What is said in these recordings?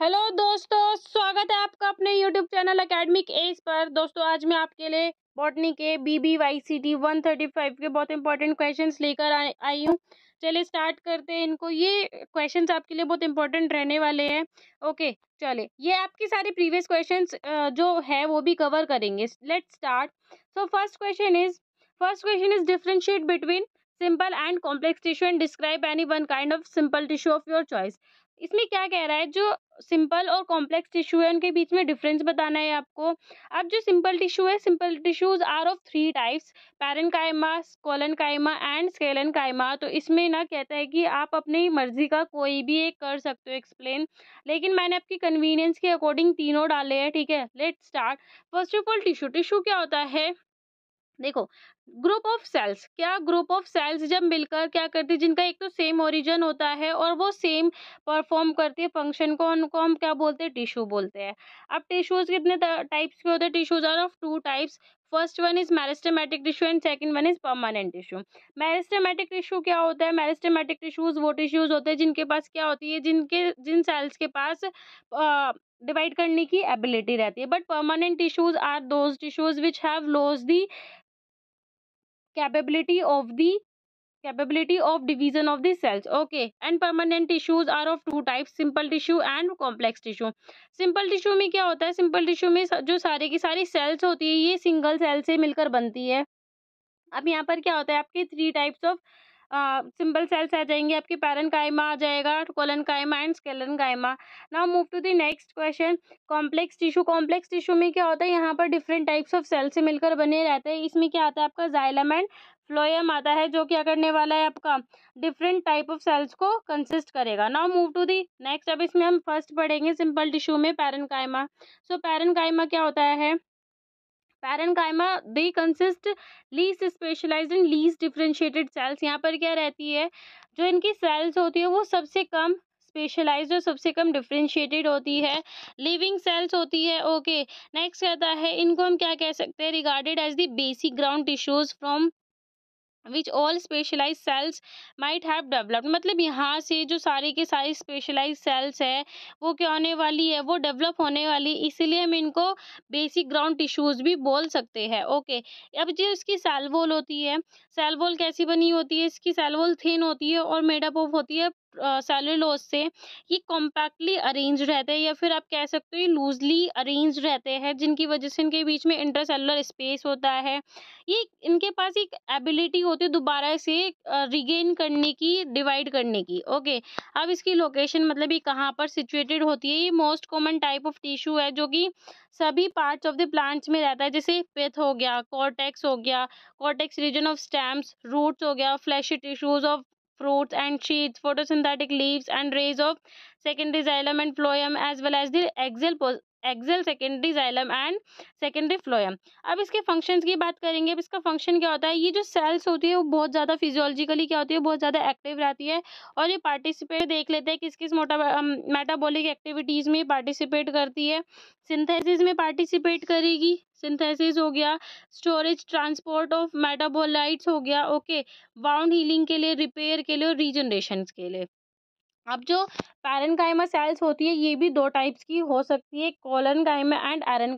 Hello दोस्तों स्वागत है आपका अपने YouTube channel academic as per दोस्तों आज मैं आपके लिए बॉटनी के B B Y C T one thirty five के बहुत इंपॉर्टेंट क्वेश्चन लेकर आई हूँ चलिए स्टार्ट करते हैं इनको ये क्वेश्चन आपके लिए बहुत इंपॉर्टेंट रहने वाले हैं ओके चले ये आपके सारे प्रीवियस क्वेश्चन जो है वो भी कवर करेंगे let start so first question is first question is differentiate between simple and complex tissue and describe any one kind of simple tissue of your choice इसमें क्या कह रहा है जो सिंपल और कॉम्प्लेक्स टिश्यू है उनके बीच में डिफरेंस बताना है आपको अब जो सिंपल टिश्यू है simple tissues are of three types parenchyma स्कोलन कायमा एंड स्केलन कायमा तो इसमें ना कहता है कि आप अपनी मर्जी का कोई भी एक कर सकते हो एक्सप्लेन लेकिन मैंने आपकी कन्वीनियंस के अकॉर्डिंग तीनों डाले हैं ठीक है let start first of all tissue tissue क्या होता है देखो ग्रुप ऑफ सेल्स क्या ग्रुप ऑफ सेल्स जब मिलकर क्या करती है जिनका एक तो सेम ओरिजन होता है और वो सेम परफॉर्म करती है फंक्शन को उनको हम क्या बोलते हैं टिश्यू बोलते हैं अब टिश्यूज़ कितने टाइप्स के होते हैं tissues are of two types first one is meristematic tissue and second one is permanent tissue meristematic tissue क्या होता है मैरिस्टेमेटिक टिश्यूज़ वो टिश्यूज़ होते हैं जिनके पास क्या होती है जिनके जिन सेल्स के पास डिवाइड करने की एबिलिटी रहती है but permanent tissues are those tissues which have lose the capability of the capability of division of the cells okay and permanent tissues are of two types simple tissue and complex tissue simple tissue में क्या होता है simple tissue में जो सारे की सारी cells होती है ये single cell से मिलकर बनती है अब यहाँ पर क्या होता है आपके three types of simple cells आ जाएंगे आपके पैरन कायमा आ जाएगा collenchyma and sclerenchyma now move to the next question complex tissue complex tissue में क्या होता है यहाँ पर डिफरेंट टाइप्स ऑफ सेल्स से मिलकर बने रहते हैं इसमें क्या आता है आपका जाइलम एंड फ्लोएम आता है जो क्या करने वाला है आपका डिफरेंट टाइप ऑफ सेल्स को कंसिस्ट करेगा now move to the next अब इसमें हम फर्स्ट पढ़ेंगे सिंपल टिश्यू में पैरन कायमा सो पैरन कायमा क्या होता है parenchyma they consist least specialize in less differentiated cells यहाँ पर क्या रहती है जो इनकी सेल्स होती है वो सबसे कम स्पेशलाइज्ड और सबसे कम डिफ्रेंशिएटेड होती है लिविंग सेल्स होती है ओके नेक्स्ट कहता है इनको हम क्या कह सकते हैं regarded as the basic ground tissues from which all specialize cells might have developed मतलब यहाँ से जो सारे के सारे स्पेशलाइज सेल्स है वो क्या होने वाली है वो डेवलप होने वाली इसीलिए हम इनको बेसिक ग्राउंड टिश्यूज़ भी बोल सकते हैं ओके अब जो इसकी सेल वॉल होती है सेल वॉल कैसी बनी होती है इसकी सेल वॉल थिन होती है और मेडअप ऑफ होती है सेलुलोज से ये कॉम्पैक्टली अरेंज रहते हैं या फिर आप कह सकते हो ये लूजली अरेंज रहते हैं जिनकी वजह से इनके बीच में इंटरसेलुलर स्पेस होता है ये इनके पास एक एबिलिटी होती है दोबारा से रिगेन करने की डिवाइड करने की ओके अब इसकी लोकेशन मतलब ये कहाँ पर सिचुएटेड होती है ये most common type of tissue है जो कि सभी पार्ट्स ऑफ द प्लांट्स में रहता है जैसे पेथ हो गया कॉर्टेक्स हो गया cortex region of stems roots हो गया fleshy tissues of fruits and sheaths, photosynthetic leaves and rays of secondary xylem and phloem as well as the axial axial secondary xylem and secondary phloem अब इसके functions की बात करेंगे अब इसका function क्या होता है ये जो सेल्स होती है वो बहुत ज़्यादा फिजियोलॉजिकली क्या होती है बहुत ज़्यादा एक्टिव रहती है और ये पार्टिसिपेट देख लेते हैं किस किस मोटा मेटाबॉलिक एक्टिविटीज़ में पार्टिसिपेट करती है सिंथेसिस में पार्टिसिपेट करेगी सिंथेसिस हो गया स्टोरेज ट्रांसपोर्ट ऑफ मेटाबोलाइट्स हो गया ओके बाउंड हीलिंग के लिए रिपेयर के लिए और रीजनरेशन के लिए अब जो पैरनकाइमा सेल्स होती है ये भी दो टाइप्स की हो सकती है कायमा एंड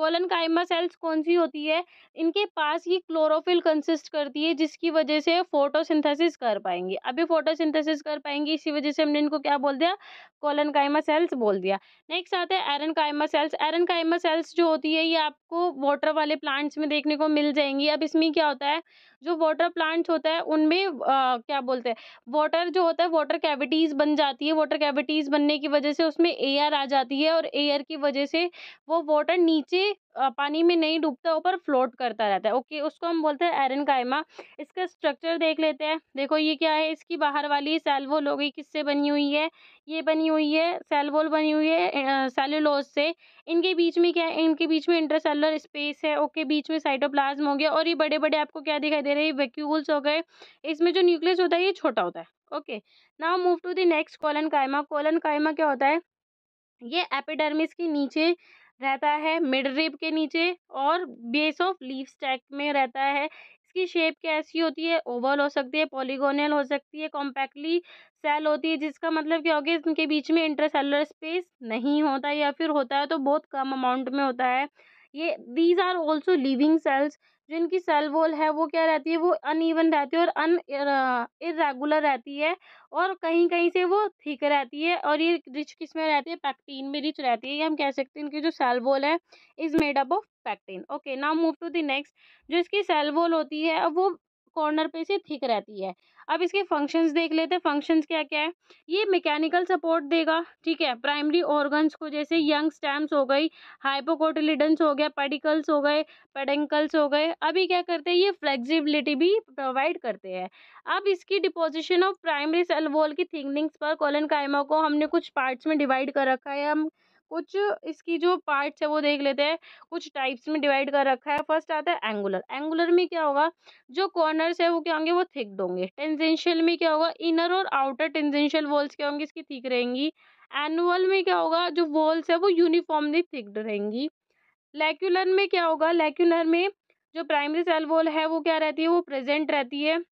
कोलन कायमा सेल्स कौन सी होती है इनके पास ये क्लोरोफिल कंसिस्ट करती है जिसकी वजह से फोटोसिंथेसिस कर पाएंगी अभी फोटोसिंथेसिस कर पाएंगी इसी वजह से हमने इनको क्या बोल दिया कोलनकाइमा सेल्स बोल दिया नेक्स्ट आते हैं एरनकाइमा सेल्स एरनकाइमा सेल्स जो होती है ये आपको वाटर वाले प्लांट्स में देखने को मिल जाएंगी अब इसमें क्या होता है जो वाटर प्लांट्स होता है उनमें क्या बोलते हैं वाटर जो होता है वाटर कैविटीज़ बन जाती है वाटर कैविटीज़ बनने की वजह से उसमें एयर आ जाती है और एयर की वजह से वो वाटर नीचे पानी में नहीं डूबता ऊपर फ्लोट करता रहता है ओके उसको हम बोलते हैं एरन कायमा इसका स्ट्रक्चर देख लेते हैं देखो ये क्या है इसकी बाहर वाली सेलवोल हो गई किससे बनी हुई है ये बनी हुई है सेलवोल बनी हुई है सेलुलोज से इनके बीच में क्या है इनके बीच में इंटरसेलर स्पेस है ओके बीच में साइटोप्लाज्म हो गया और ये बड़े बड़े आपको क्या दिखाई दे रहे हैं वैक्यूल्स हो गए इसमें जो न्यूक्लियस होता है ये छोटा होता है okay now move to the next collenchyma collenchyma क्या होता है ये एपिडर्मिस के नीचे रहता है मिड रिब के नीचे और बेस ऑफ लीव स्टैक में रहता है इसकी शेप कैसी होती है ओवल हो सकती है पॉलीगोनल हो सकती है कॉम्पैक्टली सेल होती है जिसका मतलब क्या हो गया इनके बीच में इंटरसेलर स्पेस नहीं होता या फिर होता है तो बहुत कम अमाउंट में होता है ये these are also living cells जो इनकी सेल वॉल है वो क्या रहती है वो अनइवन रहती है और अन इरेगुलर रहती है और कहीं कहीं से वो थिक रहती है और ये रिच किस में रहती है पैक्टीन में रिच रहती है ये हम कह सकते हैं इनकी जो सेल वॉल है is made up of pectin okay now move to the next जो इसकी सेल वॉल होती है वो कॉर्नर पे से थिक रहती है अब इसके फंक्शंस देख लेते हैं फंक्शंस क्या क्या है ये मैकेनिकल सपोर्ट देगा ठीक है प्राइमरी ऑर्गन्स को जैसे यंग स्टैम्स हो गई हाइपोकोटिलिडन्स हो गया पेडिकल्स हो गए पेडेंकल्स हो गए अभी क्या करते हैं ये फ्लेक्सिबिलिटी भी प्रोवाइड करते हैं अब इसकी deposition of primary cell wall की थिंकनिंग्स पर कोलन कायमा को हमने कुछ पार्ट्स में डिवाइड कर रखा है हम कुछ इसकी जो पार्ट्स है वो देख लेते हैं कुछ टाइप्स में डिवाइड कर रखा है फर्स्ट आता है एंगुलर एंगुलर में क्या होगा जो कॉर्नर्स है वो क्या होंगे वो थिक दोगे टेंजेंशियल में क्या होगा इनर और आउटर टेंजेंशियल वॉल्स क्या होंगे इसकी थिक रहेंगी एनुअल में क्या होगा जो वॉल्स है वो यूनिफॉर्मली थिक रहेंगी लेक्यूलर में क्या होगा लेक्यूलर में जो प्राइमरी सेल वॉल है वो क्या रहती है वो प्रेजेंट रहती है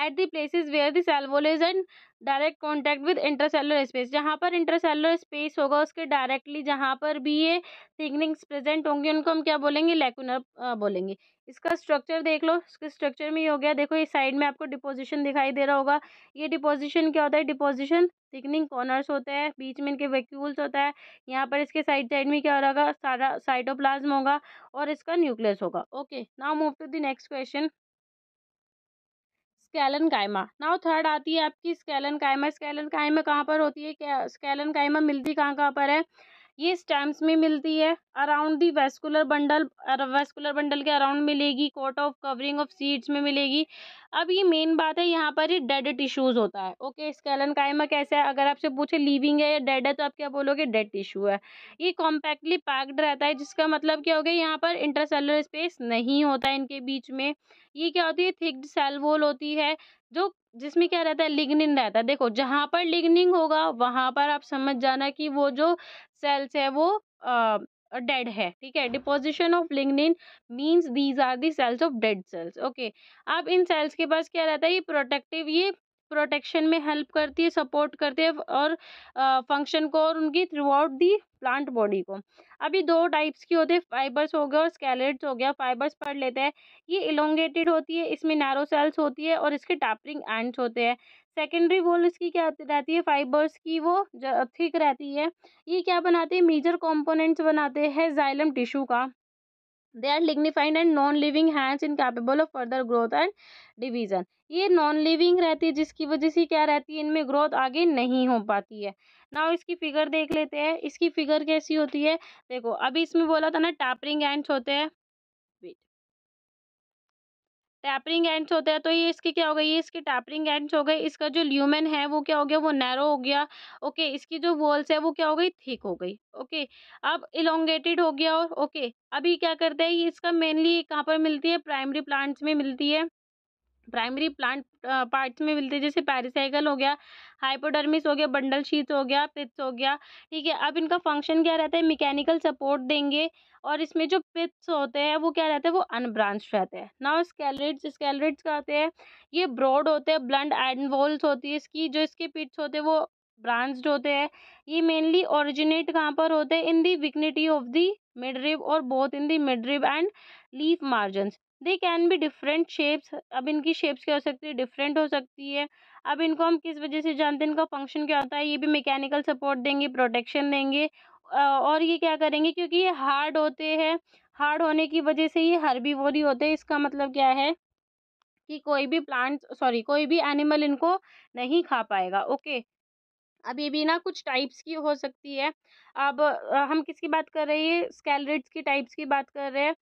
at the places where the cell wall is and direct contact with intercellular space जहाँ पर इंटरसेलर स्पेस होगा उसके डायरेक्टली जहाँ पर भी ये थिकनिंग्स प्रेजेंट होंगी उनको हम क्या बोलेंगे लेकुनर बोलेंगे इसका स्ट्रक्चर देख लो इसके स्ट्रक्चर में ये हो गया देखो ये साइड में आपको डिपोजिशन दिखाई दे रहा होगा ये डिपोजिशन क्या होता है डिपोजिशन थिकनिंग कॉर्नर्स होते हैं बीच में इनके वेक्यूल्स होता है यहाँ पर इसके साइड साइड में क्या हो रहा सारा साइटोप्लाज्म होगा और इसका न्यूक्लियस होगा okay now move to the next question sclerenchyma now third आती है आपकी स्केलन कायमा स्केलन कायमा कहाँ पर होती है क्या स्केलन कायमा मिलती कहाँ कहाँ पर है ये स्टेम्स में मिलती है around the vascular bundle vascular bundle के अराउंड मिलेगी coat of covering of seeds में मिलेगी अब ये मेन बात है यहाँ पर ही डेड टिश्यूज होता है ओके स्केलन कायमा कैसा है अगर आपसे पूछे लिविंग है या डेड है तो आप क्या बोलोगे डेड टिश्यू है ये कॉम्पैक्टली पैक्ड रहता है जिसका मतलब क्या हो गया यहाँ पर इंटरसेलर स्पेस नहीं होता है इनके बीच में ये क्या होती है थिक्ड सेल वॉल होती है जो जिसमें क्या रहता है लिग्निन रहता है देखो जहाँ पर लिग्निन होगा वहाँ पर आप समझ जाना कि वो जो सेल्स है वो डेड है ठीक है deposition of lignin means these are the cells of dead cells okay अब इन सेल्स के पास क्या रहता है ये प्रोटेक्टिव ये प्रोटेक्शन में हेल्प करती है सपोर्ट करती है और फंक्शन को और उनकी throughout the plant body को अभी दो टाइप्स की होते हैं फाइबर्स हो गए और स्केलेट्स हो गया फाइबर्स पढ़ लेते हैं ये इलोंगेटेड होती है इसमें नैरो सेल्स होती है और इसके टैपरिंग एंड्स होते हैं सेकेंडरी वॉल इसकी क्या रहती है फाइबर्स की वो थिक रहती है ये क्या बनाते हैं मेजर कॉम्पोनेंट्स बनाते हैं जाइलम टिश्यू का they are lignified and non living hence incapable of further growth and division ये नॉन लिविंग रहती है जिसकी वजह से क्या रहती है इनमें ग्रोथ आगे नहीं हो पाती है ना इसकी फिगर देख लेते हैं इसकी फिगर कैसी होती है देखो अभी इसमें बोला था ना टैपरिंग एंड्स होते हैं टैपरिंग एंड्स होते हैं तो ये इसके क्या हो गई ये इसके टैपरिंग एंड्स हो गए इसका जो ल्यूमेन है वो क्या हो गया वो नैरो हो गया ओके इसकी जो वॉल्स है वो क्या हो गई थिक हो गई ओके अब इलोंगेटेड हो गया और ओके अभी क्या करते हैं ये इसका मेनली कहाँ पर मिलती है प्राइमरी प्लांट्स में मिलती है प्राइमरी प्लांट पार्ट्स में मिलते हैं जैसे पैरिसाइकल हो गया हाइपोडर्मिस हो गया बंडल शीत हो गया पित्स हो गया ठीक है अब इनका फंक्शन क्या रहता है मैकेनिकल सपोर्ट देंगे और इसमें जो पित्स होते हैं वो क्या रहते हैं वो अनब्रांच रहते हैं ना स्केलरेट्स स्केलरेट्स का होते हैं ये ब्रॉड होते हैं ब्लंड एंड वॉल्स होती है इसकी जो इसके पिट्स होते हैं वो ब्रांच्ड होते हैं ये मेनली ओरिजिनेट कहाँ पर होते हैं in the vicinity of the midrib और both in the midrib and leaf margin they can be different shapes अब इनकी शेप्स क्या हो सकती है डिफरेंट हो सकती है अब इनको हम किस वजह से जानते हैं इनका फंक्शन क्या होता है ये भी मैकेनिकल सपोर्ट देंगे प्रोटेक्शन देंगे और ये क्या करेंगे क्योंकि ये हार्ड होते हैं हार्ड होने की वजह से ये हर्बीवोरी होते हैं इसका मतलब क्या है कि कोई भी प्लांट सॉरी कोई भी एनिमल इनको नहीं खा पाएगा ओके अब ये भी ना कुछ टाइप्स की हो सकती है अब हम किसकी बात कर रहे हैं स्कैलरिड्स की टाइप्स की बात कर रहे हैं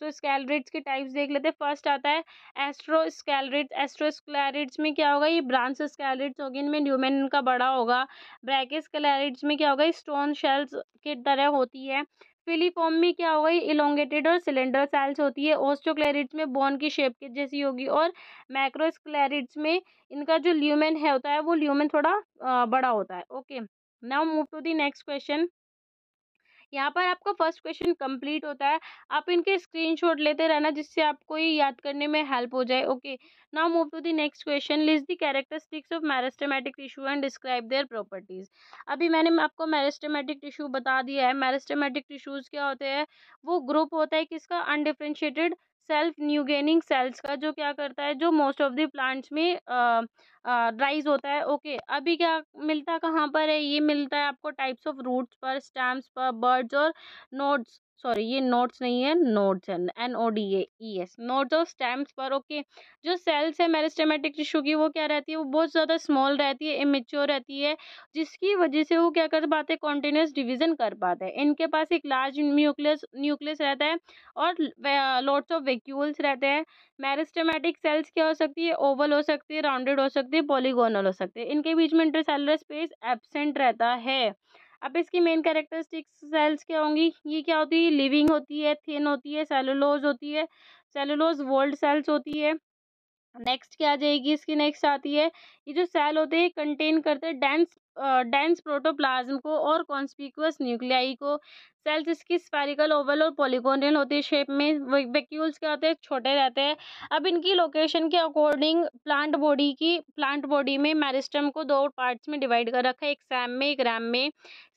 सो तो स्कैलरिड्स के टाइप्स देख लेते हैं फर्स्ट आता है एस्ट्रो स्कैलरिड्स एस्ट्रो स्कैलरिड्स में क्या होगा ये ब्रांच स्कैलरिड्स होगी इनमें न्यूमेन का बड़ा होगा ब्रैकेट स्कैलरिड्स में क्या होगा स्टोन शेल्स की तरह होती है फिलीफॉर्म में क्या होगा ये इलोंगेटेड और सिलेंडर सेल्स होती है ओस्टोक्लेरिड्स में बोन की शेप के जैसी होगी और मैक्रोस्क्लेरिड्स में इनका जो ल्यूमेन है होता है वो ल्यूमेन थोड़ा बड़ा होता है okay now move to the next question यहाँ पर आपका फर्स्ट क्वेश्चन कंप्लीट होता है आप इनके स्क्रीनशॉट लेते रहना जिससे आपको ये याद करने में हेल्प हो जाए okay now move to the next question list the characteristics of meristematic tissue and describe their properties अभी मैंने आपको मैरिस्टमेटिक टिश्यू बता दिया है मैरिस्टमेटिक टिश्यूज़ क्या होते हैं वो ग्रुप होता है किसका अनडिफ्रेंशिएटेड सेल्फ न्यूगेनिंग सेल्स का जो क्या करता है जो मोस्ट ऑफ द प्लांट्स में राइज होता है ओके okay, अभी क्या मिलता कहाँ पर है ये मिलता है आपको टाइप्स ऑफ रूट्स पर स्टैम्स पर बर्ड्स और नोड्स सॉरी ये नोट्स नहीं है नोट्स है N O D S nodes और स्टैम्प्स पर ओके जो सेल्स है मेरिस्टेमेटिक टिश्यू की वो क्या रहती है वो बहुत ज़्यादा स्मॉल रहती है इमेच्योर रहती है जिसकी वजह से वो क्या कर पाते हैं कॉन्टीन्यूस डिविजन कर पाते हैं इनके पास एक लार्ज न्यूक्लियस न्यूक्लियस रहता है और लॉट्स ऑफ वेक्यूल्स रहते हैं मेरिस्टेमेटिक सेल्स क्या हो सकती है ओवल हो सकती है राउंडेड हो सकती है पॉलीगोनल हो सकते हैं इनके बीच में इंटरसेलर स्पेस एबसेंट रहता है अब इसकी मेन कैरेक्टरिस्टिक्स सेल्स क्या होंगी ये क्या होती है लिविंग होती है थिन होती है सेलुलोज होती है सेलुलोज वोल्ड सेल्स होती है नेक्स्ट क्या आ जाएगी इसकी नेक्स्ट आती है ये जो सेल होते हैं कंटेन करते हैं डेंस डेंस प्रोटोप्लाज्म को और कॉन्स्पिकुअस न्यूक्लियाई को सेल्स इसकी स्पेरिकल ओवल और पॉलीकोनियल होती है शेप में वेक्यूल्स क्या होते हैं छोटे रहते हैं अब इनकी लोकेशन के अकॉर्डिंग प्लांट बॉडी की प्लांट बॉडी में मैरिस्टम को दो पार्ट्स में डिवाइड कर रखा है एक सैम में एक रैम में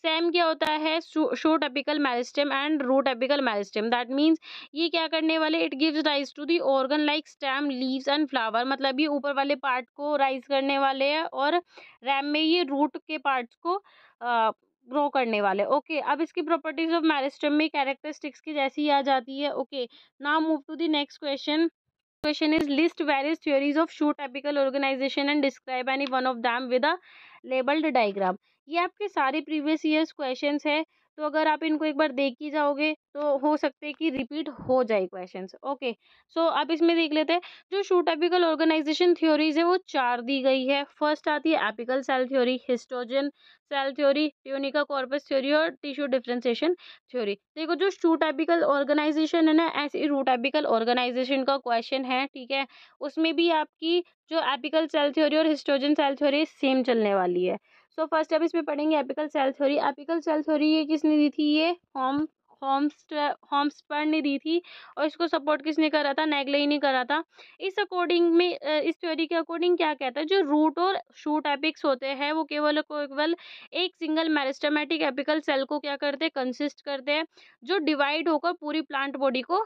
सैम क्या होता है shoot apical meristem and root apical meristem that means ये क्या करने वाले it gives rise to the organ like stem leaves and flower मतलब ये ऊपर वाले पार्ट को राइज करने वाले हैं और रैम में ये रूट के पार्ट्स को आ, ग्रो करने वाले ओके अब इसकी प्रॉपर्टीज ऑफ मैरिस्टम में कैरेक्टरिस्टिक्स की जैसी आ जाती है okay now move to the next question question is list various theories of shoot apical organization and describe any one of them with a labelled diagram ये आपके सारे प्रीवियस ईयर्स क्वेश्चन है तो अगर आप इनको एक बार देख ही जाओगे तो हो सकते हैं कि रिपीट हो जाए क्वेश्चन ओके सो आप इसमें देख लेते हैं जो शूट एपिकल ऑर्गेनाइजेशन थ्योरीज है वो चार दी गई है फर्स्ट आती है apical cell theory histogen cell theory tunica corpus theory और टिश्यू डिफ्रेंसिएशन थ्योरी देखो जो शूट एपिकल ऑर्गेनाइजेशन है ना ऐसी रूट एपिकल ऑर्गेनाइजेशन का क्वेश्चन है ठीक है उसमें भी आपकी जो एपिकल सेल थ्योरी और हिस्टोजन सेल थ्योरी सेम चलने वाली है सो फर्स्ट आप इसमें पढ़ेंगे apical cell theory apical cell theory ये किसने दी थी ये होम होम्स होम्सपर ने दी थी और इसको सपोर्ट किसने करा था नेगले ने करा था इस अकॉर्डिंग में इस थ्योरी के अकॉर्डिंग क्या कहता है जो रूट और शूट एपिक्स होते हैं वो केवल केवल एक सिंगल मेरिस्टमेटिक एपिकल सेल को क्या करते हैं कंसिस्ट करते हैं जो डिवाइड होकर पूरी प्लांट बॉडी को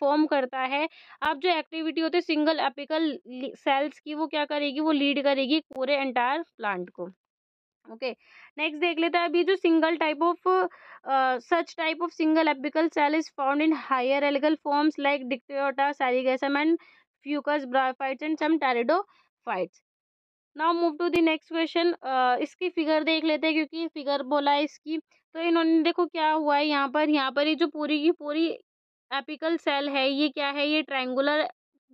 फॉर्म करता है अब जो एक्टिविटी होती है सिंगल एपिकल सेल्स की वो क्या करेगी वो लीड करेगी पूरे एंटायर प्लांट को ओके नेक्स्ट देख लेते हैं अभी जो single type of such type of single apical cell is found in higher algal forms like Dictyota Sargassum and Fucus bryophytes and some pteridophytes now move to the next question इसकी figure देख लेते हैं क्योंकि figure बोला है इसकी तो इन्होंने देखो क्या हुआ है यहाँ पर यहाँ पर ये जो पूरी की पूरी एपिकल सेल है ये क्या है ये ट्रायंगुलर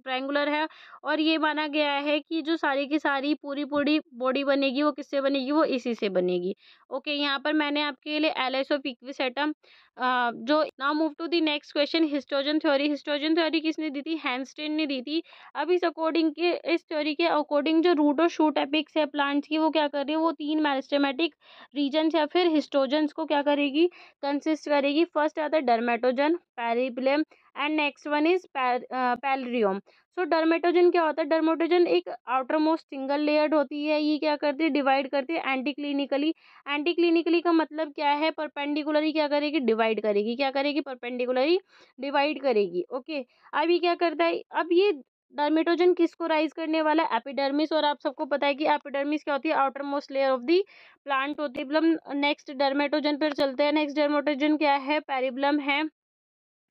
ट्रायंगुलर है और ये माना गया है कि जो सारी की सारी पूरी पूरी बॉडी बनेगी वो किससे बनेगी वो इसी से बनेगी ओके यहाँ पर मैंने आपके लिए एल एस ऑफ एटम जो now move to the next question histogen theory histogen theory किसने दी थी हैंस्टेन ने दी थी अब इस अकॉर्डिंग के इस थ्योरी के अकॉर्डिंग जो रूट और शूट एपिक्स है प्लांट्स की वो क्या कर रही है वो तीन मैरिस्टेमेटिक रीजन्स या फिर हिस्ट्रोजन्स को क्या करेगी कंसिस्ट करेगी फर्स्ट आता है dermatogen periblem and next one is plerome so तो डर्मेटोजन क्या होता है डर्मेटोजन एक आउटर मोस्ट सिंगल लेयर्ड होती है ये क्या करती है डिवाइड करती है एंटी क्लिनिकली एंटी क्लिनिकली का मतलब क्या है परपेंडिकुलरी क्या करेगी डिवाइड करेगी क्या करेगी परपेंडिकुलरी डिवाइड करेगी ओके अब ये क्या करता है अब ये डर्मेटोजन किसको राइज करने वाला है एपिडर्मिस और आप सबको पता है कि एपिडर्मिस क्या होती है outermost layer of the plant होती है मतलब नेक्स्ट डर्मेटोजन पर चलते हैं नेक्स्ट डर्मेटोजन क्या है पेरिब्लम है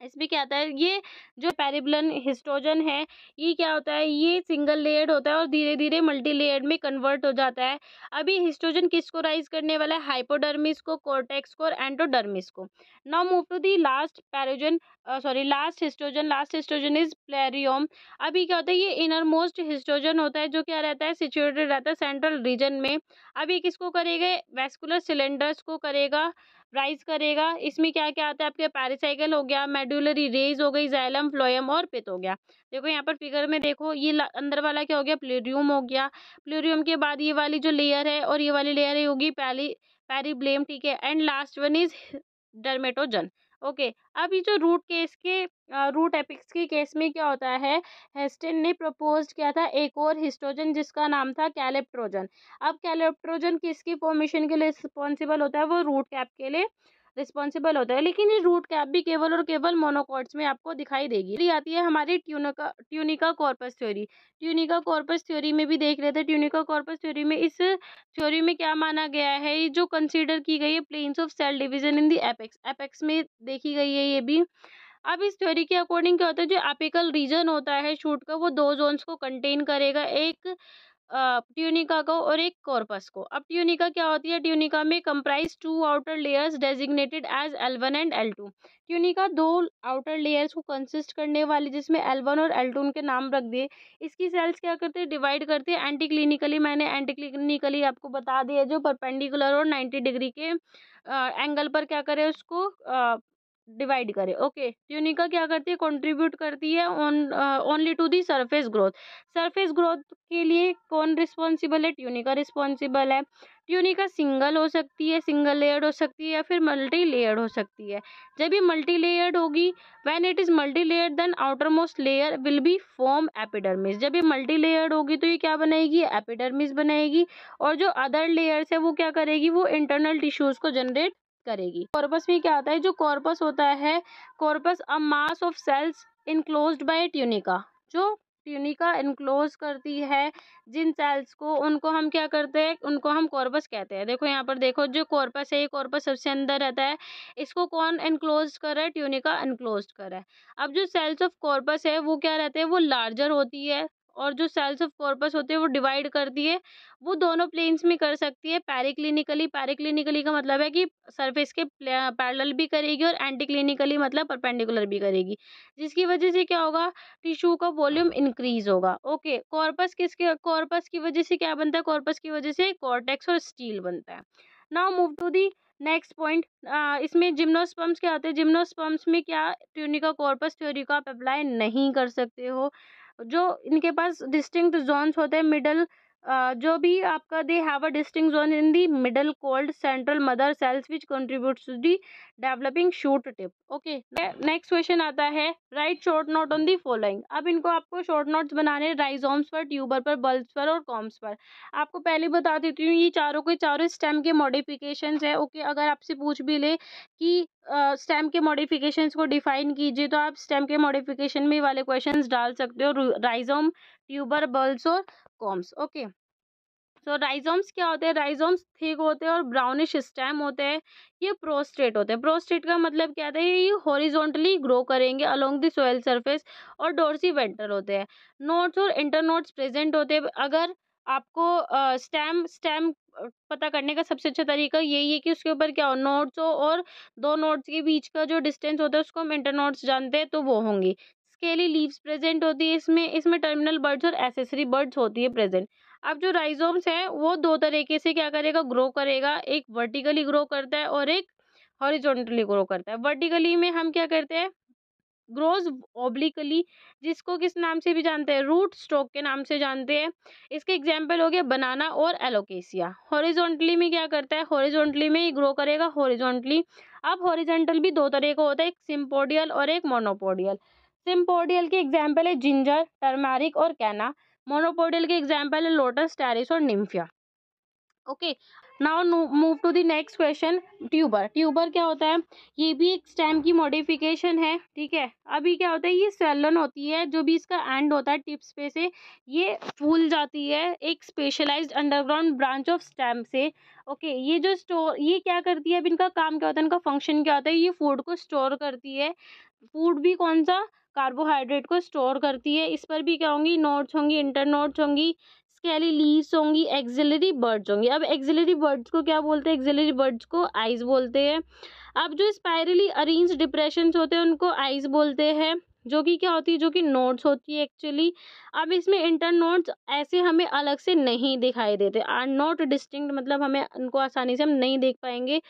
इसमें क्या आता है ये जो पेरिबलन हिस्टोजन है ये क्या होता है ये सिंगल लेयर्ड होता है और धीरे धीरे मल्टी लेयर्ड में कन्वर्ट हो जाता है अभी हिस्टोजन किसको राइज करने वाला है हाइपोडर्मिस को कोर्टेक्स को और एंटोडर्मिस को now move to the last पैरोजन sorry last histogen last histogen is plerome अभी क्या होता है ये इनर मोस्ट हिस्टोजन होता है जो क्या रहता है सिचुएटेड रहता है सेंट्रल रीजन में अभी किसको करेगा वेस्कुलर सिलेंडर्स को करेगा प्राइस करेगा इसमें क्या क्या आता है आपके पैरिसाइकल हो गया मेडुलरी रेज हो गई जैलम फ्लोयम और पित हो गया देखो यहाँ पर फिगर में देखो ये अंदर वाला क्या हो गया प्लेरियम हो गया प्लेरियम के बाद ये वाली जो लेयर है और ये वाली लेयर होगी पैली पैरीब्लेम ठीक है and last one is dermatogen okay अब ये जो रूट केस के रूट एपिक्स के केस में क्या होता है हेस्टिन ने प्रपोज किया था एक और हिस्ट्रोजन जिसका नाम था कैलेप्ट्रोजन अब कैलेप्ट्रोजन किसकी फॉर्मेशन के लिए रिस्पॉन्सिबल होता है वो रूट कैप के लिए रिस्पॉन्सिबल होता है लेकिन ये रूट कैप भी केवल और केवल मोनोकॉट्स में आपको दिखाई देगी अगली आती है हमारी tunica tunica corpus theory tunica corpus theory में भी देख रहे थे ट्यूनिका कॉर्पस थ्योरी में इस थ्योरी में क्या माना गया है ये जो कंसिडर की गई है planes of cell division in the apex apex में देखी गई है ये भी अब इस थ्योरी के अकॉर्डिंग क्या होता है जो एपिकल रीजन होता है शूट का वो दो जोन्स को कंटेन करेगा एक ट्यूनिका को और एक कॉर्पस को अब ट्यूनिका क्या होती है ट्यूनिका में comprise two outer layers designated as L one and L two tunica दो आउटर लेयर्स को कंसिस्ट करने वाली जिसमें एल वन और एल टू उनके नाम रख दिए इसकी सेल्स क्या करते हैं डिवाइड करते हैं एंटी क्लिनिकली मैंने एंटी क्लिनिकली आपको बता दिया जो परपेंडिकुलर और नाइन्टी डिग्री के एंगल पर क्या करें उसको डिवाइड करें ओके ट्यूनिका क्या करती है कंट्रीब्यूट करती है on only to the surface growth surface growth के लिए कौन रिस्पॉन्सिबल है ट्यूनिका रिस्पॉन्सिबल है ट्यूनिका सिंगल हो सकती है सिंगल लेयर्ड हो सकती है या फिर मल्टी लेयर्ड हो सकती है जब ये मल्टी लेयर्ड होगी when it is multilayered then outermost layer will be form epidermis जब ये मल्टी लेयर्ड होगी तो ये क्या बनाएगी एपिडर्मिस बनाएगी और जो अदर लेयर्स है वो क्या करेगी वो इंटरनल टिश्यूज़ को जनरेट करेगी कॉर्पस में क्या होता है जो कॉर्पस होता है corpus a mass of cells enclose by tunica जो ट्यूनिका इनक्लोज करती है जिन सेल्स को उनको हम क्या करते हैं उनको हम कॉर्पस कहते हैं देखो यहाँ पर देखो जो कॉर्पस है ये कॉर्पस सबसे अंदर रहता है इसको कौन इनक्लोज कर रहा है ट्यूनिका इनक्लोज कर रहा है अब जो सेल्स ऑफ कॉर्पस है वो क्या रहते हैं वो लार्जर होती है और जो सेल्स ऑफ कॉर्पस होते हैं वो डिवाइड करती है वो दोनों प्लेन्स में कर सकती है पैरिक्लिनिकली पैरिक्लिनिकली का मतलब है कि सरफेस के पैरल भी करेगी और एंटी क्लिनिकली मतलब परपेंडिकुलर भी करेगी जिसकी वजह से क्या होगा टिश्यू का वॉल्यूम इंक्रीज होगा ओके कॉर्पस किसके कॉर्पस की वजह से क्या बनता है कॉर्पस की वजह से कॉर्टेक्स और स्टील बनता है now move to the next point इसमें जिम्नोस्पम्स क्या होते हैं जिम्नोस्पम्स में क्या ट्यूनिका कॉर्पस थ्योरी को आप अप्लाई नहीं कर सकते हो जो इनके पास डिस्टिंक्ट जोन्स होते हैं मिडल जो भी आपका they have a distinct zone in the middle called central mother cells which contribute to the developing shoot tip okay next question आता है write short note on the following अब इनको आपको शॉर्ट नोट्स बनाने rhizomes पर tuber पर bulb पर और कॉम्स पर आपको पहले बता देती हूँ ये चारों के चारों स्टेम के मॉडिफिकेशन है ओके okay, अगर आपसे पूछ भी ले कि स्टेम uh, के मॉडिफिकेशन को डिफाइन कीजिए तो आप स्टेम के मॉडिफिकेशन में वाले क्वेश्चन डाल सकते हो राइजोम ट्यूबर बल्ब और कॉम्स ओके सो राइजोम्स क्या होते हैं राइजोम्स थिक होते हैं और ब्राउनिश स्टैम होते हैं ये प्रोस्टेट होते हैं प्रोस्टेट का मतलब क्या होता है ये हॉरिजोंटली ग्रो करेंगे अलोंग द सोयल सरफेस और डोरसी वेंटर होते हैं नोट्स और इंटरनोट्स प्रेजेंट होते हैं अगर आपको स्टैम uh, स्टैम पता करने का सबसे अच्छा तरीका यही है कि उसके ऊपर क्या हो नोट्स हो और दो नोट्स के बीच का जो डिस्टेंस होता है उसको हम इंटरनोट्स जानते हैं तो वो होंगी स्केली लीव्स प्रेजेंट होती है इसमें इसमें टर्मिनल बर्ड्स और एसेसरी बर्ड्स होती है प्रेजेंट अब जो राइजोम्स हैं वो दो तरीके से क्या करेगा ग्रो करेगा एक वर्टिकली ग्रो करता है और एक हॉरिजॉन्टली ग्रो करता है वर्टिकली में हम क्या करते हैं ग्रोज ओब्लिकली जिसको किस नाम से भी जानते हैं रूट स्टॉक के नाम से जानते हैं इसके एग्जाम्पल हो गया बनाना और एलोकेसिया हॉरिजॉन्टली में क्या करता है हॉरिजॉन्टली में ही ग्रो करेगा हॉरिजॉन्टली अब हॉरिजेंटल भी दो तरह का होता है एक सिम्पोडियल और एक मोनोपोडियल सिम्पोडियल की एग्जाम्पल है जिंजर टर्मेरिक और कैना मोनोपोडियल की एग्जाम्पल है लोटस टेरिस और Nymphaea okay now move to the next question tuber tuber क्या होता है ये भी एक स्टेम की मॉडिफिकेशन है ठीक है अभी क्या होता है ये सेलन होती है जो भी इसका एंड होता है टिप्स पे से ये फूल जाती है एक specialized underground branch of stem से ओके ये जो स्टोर ये क्या करती है अब इनका काम क्या होता है इनका फंक्शन क्या होता है ये फूड को स्टोर करती है फूड भी कौन सा कार्बोहाइड्रेट को स्टोर करती है इस पर भी क्या होंगी नोट्स होंगी इंटर नोट्स होंगी स्केली लीव्स होंगी एक्जिलरी बर्ड्स होंगी अब एक्जिलरी बर्ड्स को क्या बोलते हैं एक्जिलरी बर्ड्स को आइज बोलते हैं अब जो स्पायरली अरेंज डिप्रेशन होते हैं उनको आइज बोलते हैं जो कि क्या होती है जो कि नोट्स होती है एक्चुअली अब इसमें इंटर नोट्स ऐसे हमें अलग से नहीं दिखाई देते आर नॉट डिस्टिंक्ट मतलब हमें उनको आसानी से हम नहीं देख पाएंगे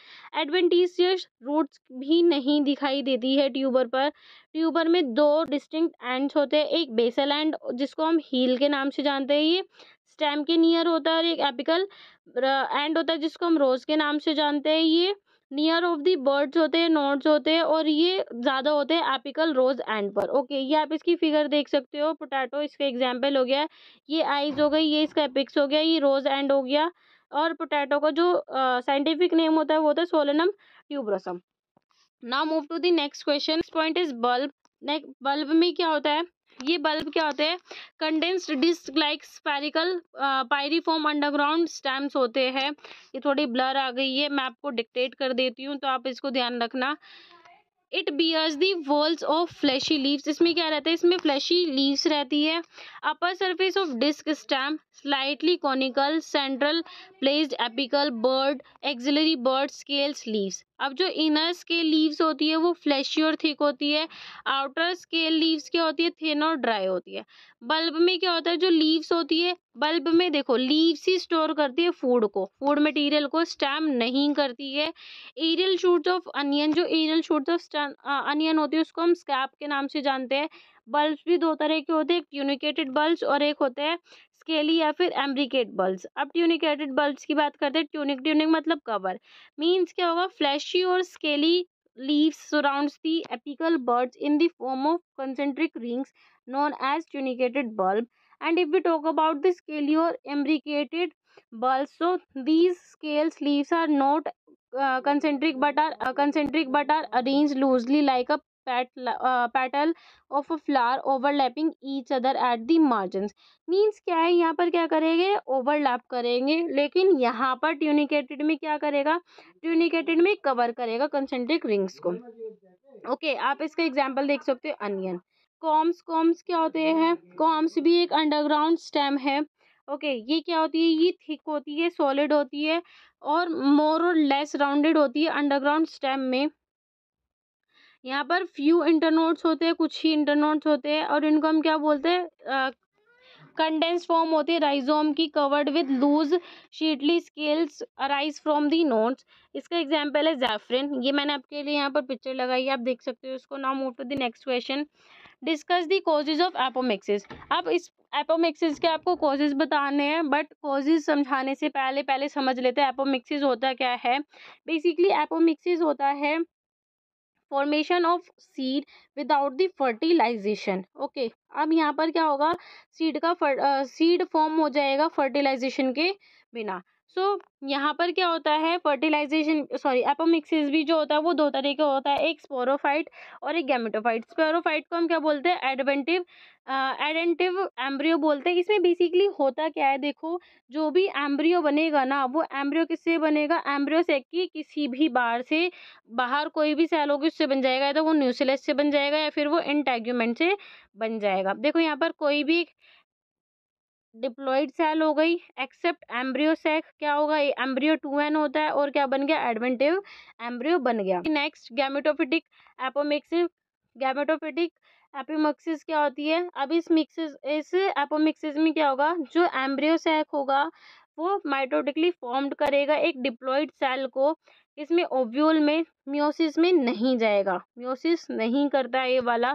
एडवेंटिशियस रूट्स भी नहीं दिखाई देती है ट्यूबर पर ट्यूबर में दो डिस्टिंक्ट एंड्स होते हैं एक बेसल एंड जिसको हम हील के नाम से जानते हैं ये स्टेम के नियर होता है और एक एपिकल एंड होता है जिसको हम रोज़ के नाम से जानते हैं ये नियर ऑफ दी बर्ड्स होते हैं नोट्स होते हैं और ये ज्यादा होते हैं एपिकल रोज एंड पर ओके ये आप इसकी फिगर देख सकते हो पोटैटो इसका एग्जाम्पल हो गया ये आइज हो गई ये इसका एपिक्स हो गया ये रोज एंड हो गया और पोटैटो का जो साइंटिफिक नेम होता है वो होता है Solanum tuberosum now move to the next question point is bulb bulb में क्या होता है ये बल्ब क्या होते हैं condensed disc like spherical pyriform underground stems होते हैं ये थोड़ी ब्लर आ गई है मैं आपको डिक्टेट कर देती हूँ तो आप इसको ध्यान रखना it bears the whorls of fleshy leaves इसमें क्या रहता है इसमें फ्लैशी लीव्स रहती है upper surface of disc stem slightly conical central placed apical bud axillary bud scale leaves अब जो इनर स्केल लीव्स होती है वो फ्लैशी और थिक होती है आउटर स्केल लीव्स क्या होती है थिन और ड्राई होती है बल्ब में क्या होता है जो लीव्स होती है बल्ब में देखो लीव्स ही स्टोर करती है फूड को फूड मटेरियल को स्टैम नहीं करती है एरियल शूट्स ऑफ अनियन जो एरियल शूट्स ऑफ अनियन होती है उसको हम स्कैप के नाम से जानते हैं बल्ब भी दो तरह के होते हैं ट्यूनिकेटेड बल्ब और एक होते हैं स्केली या फिर एम्ब्रिकेट बल्ब अब ट्यूनिकेटेड बल्ब की बात करते हैं ट्यूनिक ट्यूनिक मतलब कवर मीन्स क्या होगा फ्लैशी और scaly leaves surround the apical buds in the form of concentric rings known as tunicated bulb and if you talk about the scaly और imbricated bulb so these scales leaves are not concentric but are concentric but are arrange loosely like a petal of petal of a flower overlapping each other at the क्या है यहाँ पर क्या करेंगे overlap करेंगे लेकिन यहाँ पर ट्यूनिकेटेड में क्या करेगा ट्यूनिकेटेड में कवर करेगा कंसेंट्रिक रिंग्स को ओके okay, आप इसका एग्जाम्पल देख सकते हो अनियन कॉम्स कॉम्स क्या होते हैं कॉम्स भी एक अंडरग्राउंड स्टेम है ओके okay, ये क्या होती है ये थिक होती है सॉलिड होती है और मोर और लेस राउंडेड होती है अंडरग्राउंड स्टेम में यहाँ पर फ्यू इंटरनोड्स होते हैं कुछ ही इंटरनोड्स होते हैं और इनको हम क्या बोलते हैं कंडेंस फॉर्म होती है राइजोम की covered with loose sheathing scales arise from the nodes इसका एग्जाम्पल है जैफरिन ये मैंने आपके लिए यहाँ पर पिक्चर लगाई है आप देख सकते हो इसको now move to the next question discuss the causes of apomixis अब इस एपोमिक्सिस के आपको कॉजेज बताने हैं बट कॉजेज समझाने से पहले पहले समझ लेते हैं एपोमिक्सिस होता क्या है बेसिकली एपोमिक्सिस होता है formation of seed without the fertilization okay अब यहाँ पर क्या होगा सीड का सीड फॉर्म हो जाएगा फर्टिलाइजेशन के बिना सो यहाँ पर क्या होता है फर्टिलाइजेशन सॉरी एपोमिक्सिस भी जो होता है वो दो तरह का होता है एक स्पोरोफाइट और एक गैमेटोफाइट स्पोरोफाइट को हम क्या बोलते हैं एडवेंटिव एडेंटिव एम्ब्रियो बोलते हैं इसमें बेसिकली होता क्या है देखो जो भी एम्ब्रियो बनेगा ना वो एम्ब्रियो किससे बनेगा एम्ब्रियो से कि किसी भी बार से बाहर कोई भी सेल होगी उससे बन जाएगा या तो वो न्यूसिलस से बन जाएगा या फिर वो इंटेग्यूमेंट से बन जाएगा देखो यहाँ पर कोई भी डिप्लॉइड सेल हो गई एक्सेप्ट एम्ब्रियो सेक क्या होगा एम्ब्रियो टू एन होता है और क्या बन गया एडवेंटिव एम्ब्रियो बन गया next gametophytic apomix gametophytic apomixis क्या होती है अब इस मिक्सिस इस एपोमिक्सिस में क्या होगा जो एम्ब्रियो सेक होगा वो माइटोटिकली फॉर्म्ड करेगा एक डिप्लॉइड सेल को इसमें ओव्यूल में म्योसिस में नहीं जाएगा म्योसिस नहीं करता ये वाला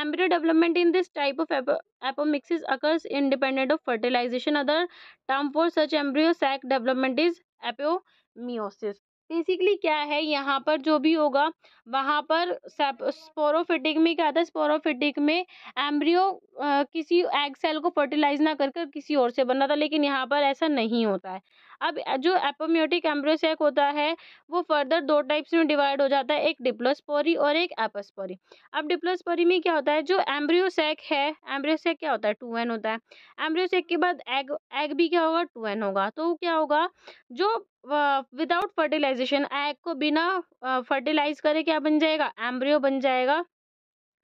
embryo development in this type of apomixis occurs independent of fertilization other term for such embryo sac development is apomeiosis basically क्या है यहाँ पर जो भी होगा वहाँ पर स्पोरोफिटिक में क्या आता है स्पोरोफिटिक में एम्ब्रियो किसी एग सेल को फर्टिलाइज ना कर किसी और से बनना था लेकिन यहाँ पर ऐसा नहीं होता है अब जो एपोम्योटिक एम्ब्रोसैक होता है वो फर्दर दो टाइप्स में डिवाइड हो जाता है एक डिप्लोस्पोरी और एक एपोस्पोरी अब डिप्लोस्पोरी में क्या होता है जो एम्ब्रियोसैक है एम्ब्रियोसैक क्या होता है टू एन होता है एम्ब्रियोसैक के बाद एग एग भी क्या होगा टू एन होगा तो क्या होगा जो विदाउट फर्टिलाइजेशन एग को बिना फर्टिलाइज करे क्या बन जाएगा एम्ब्रियो बन जाएगा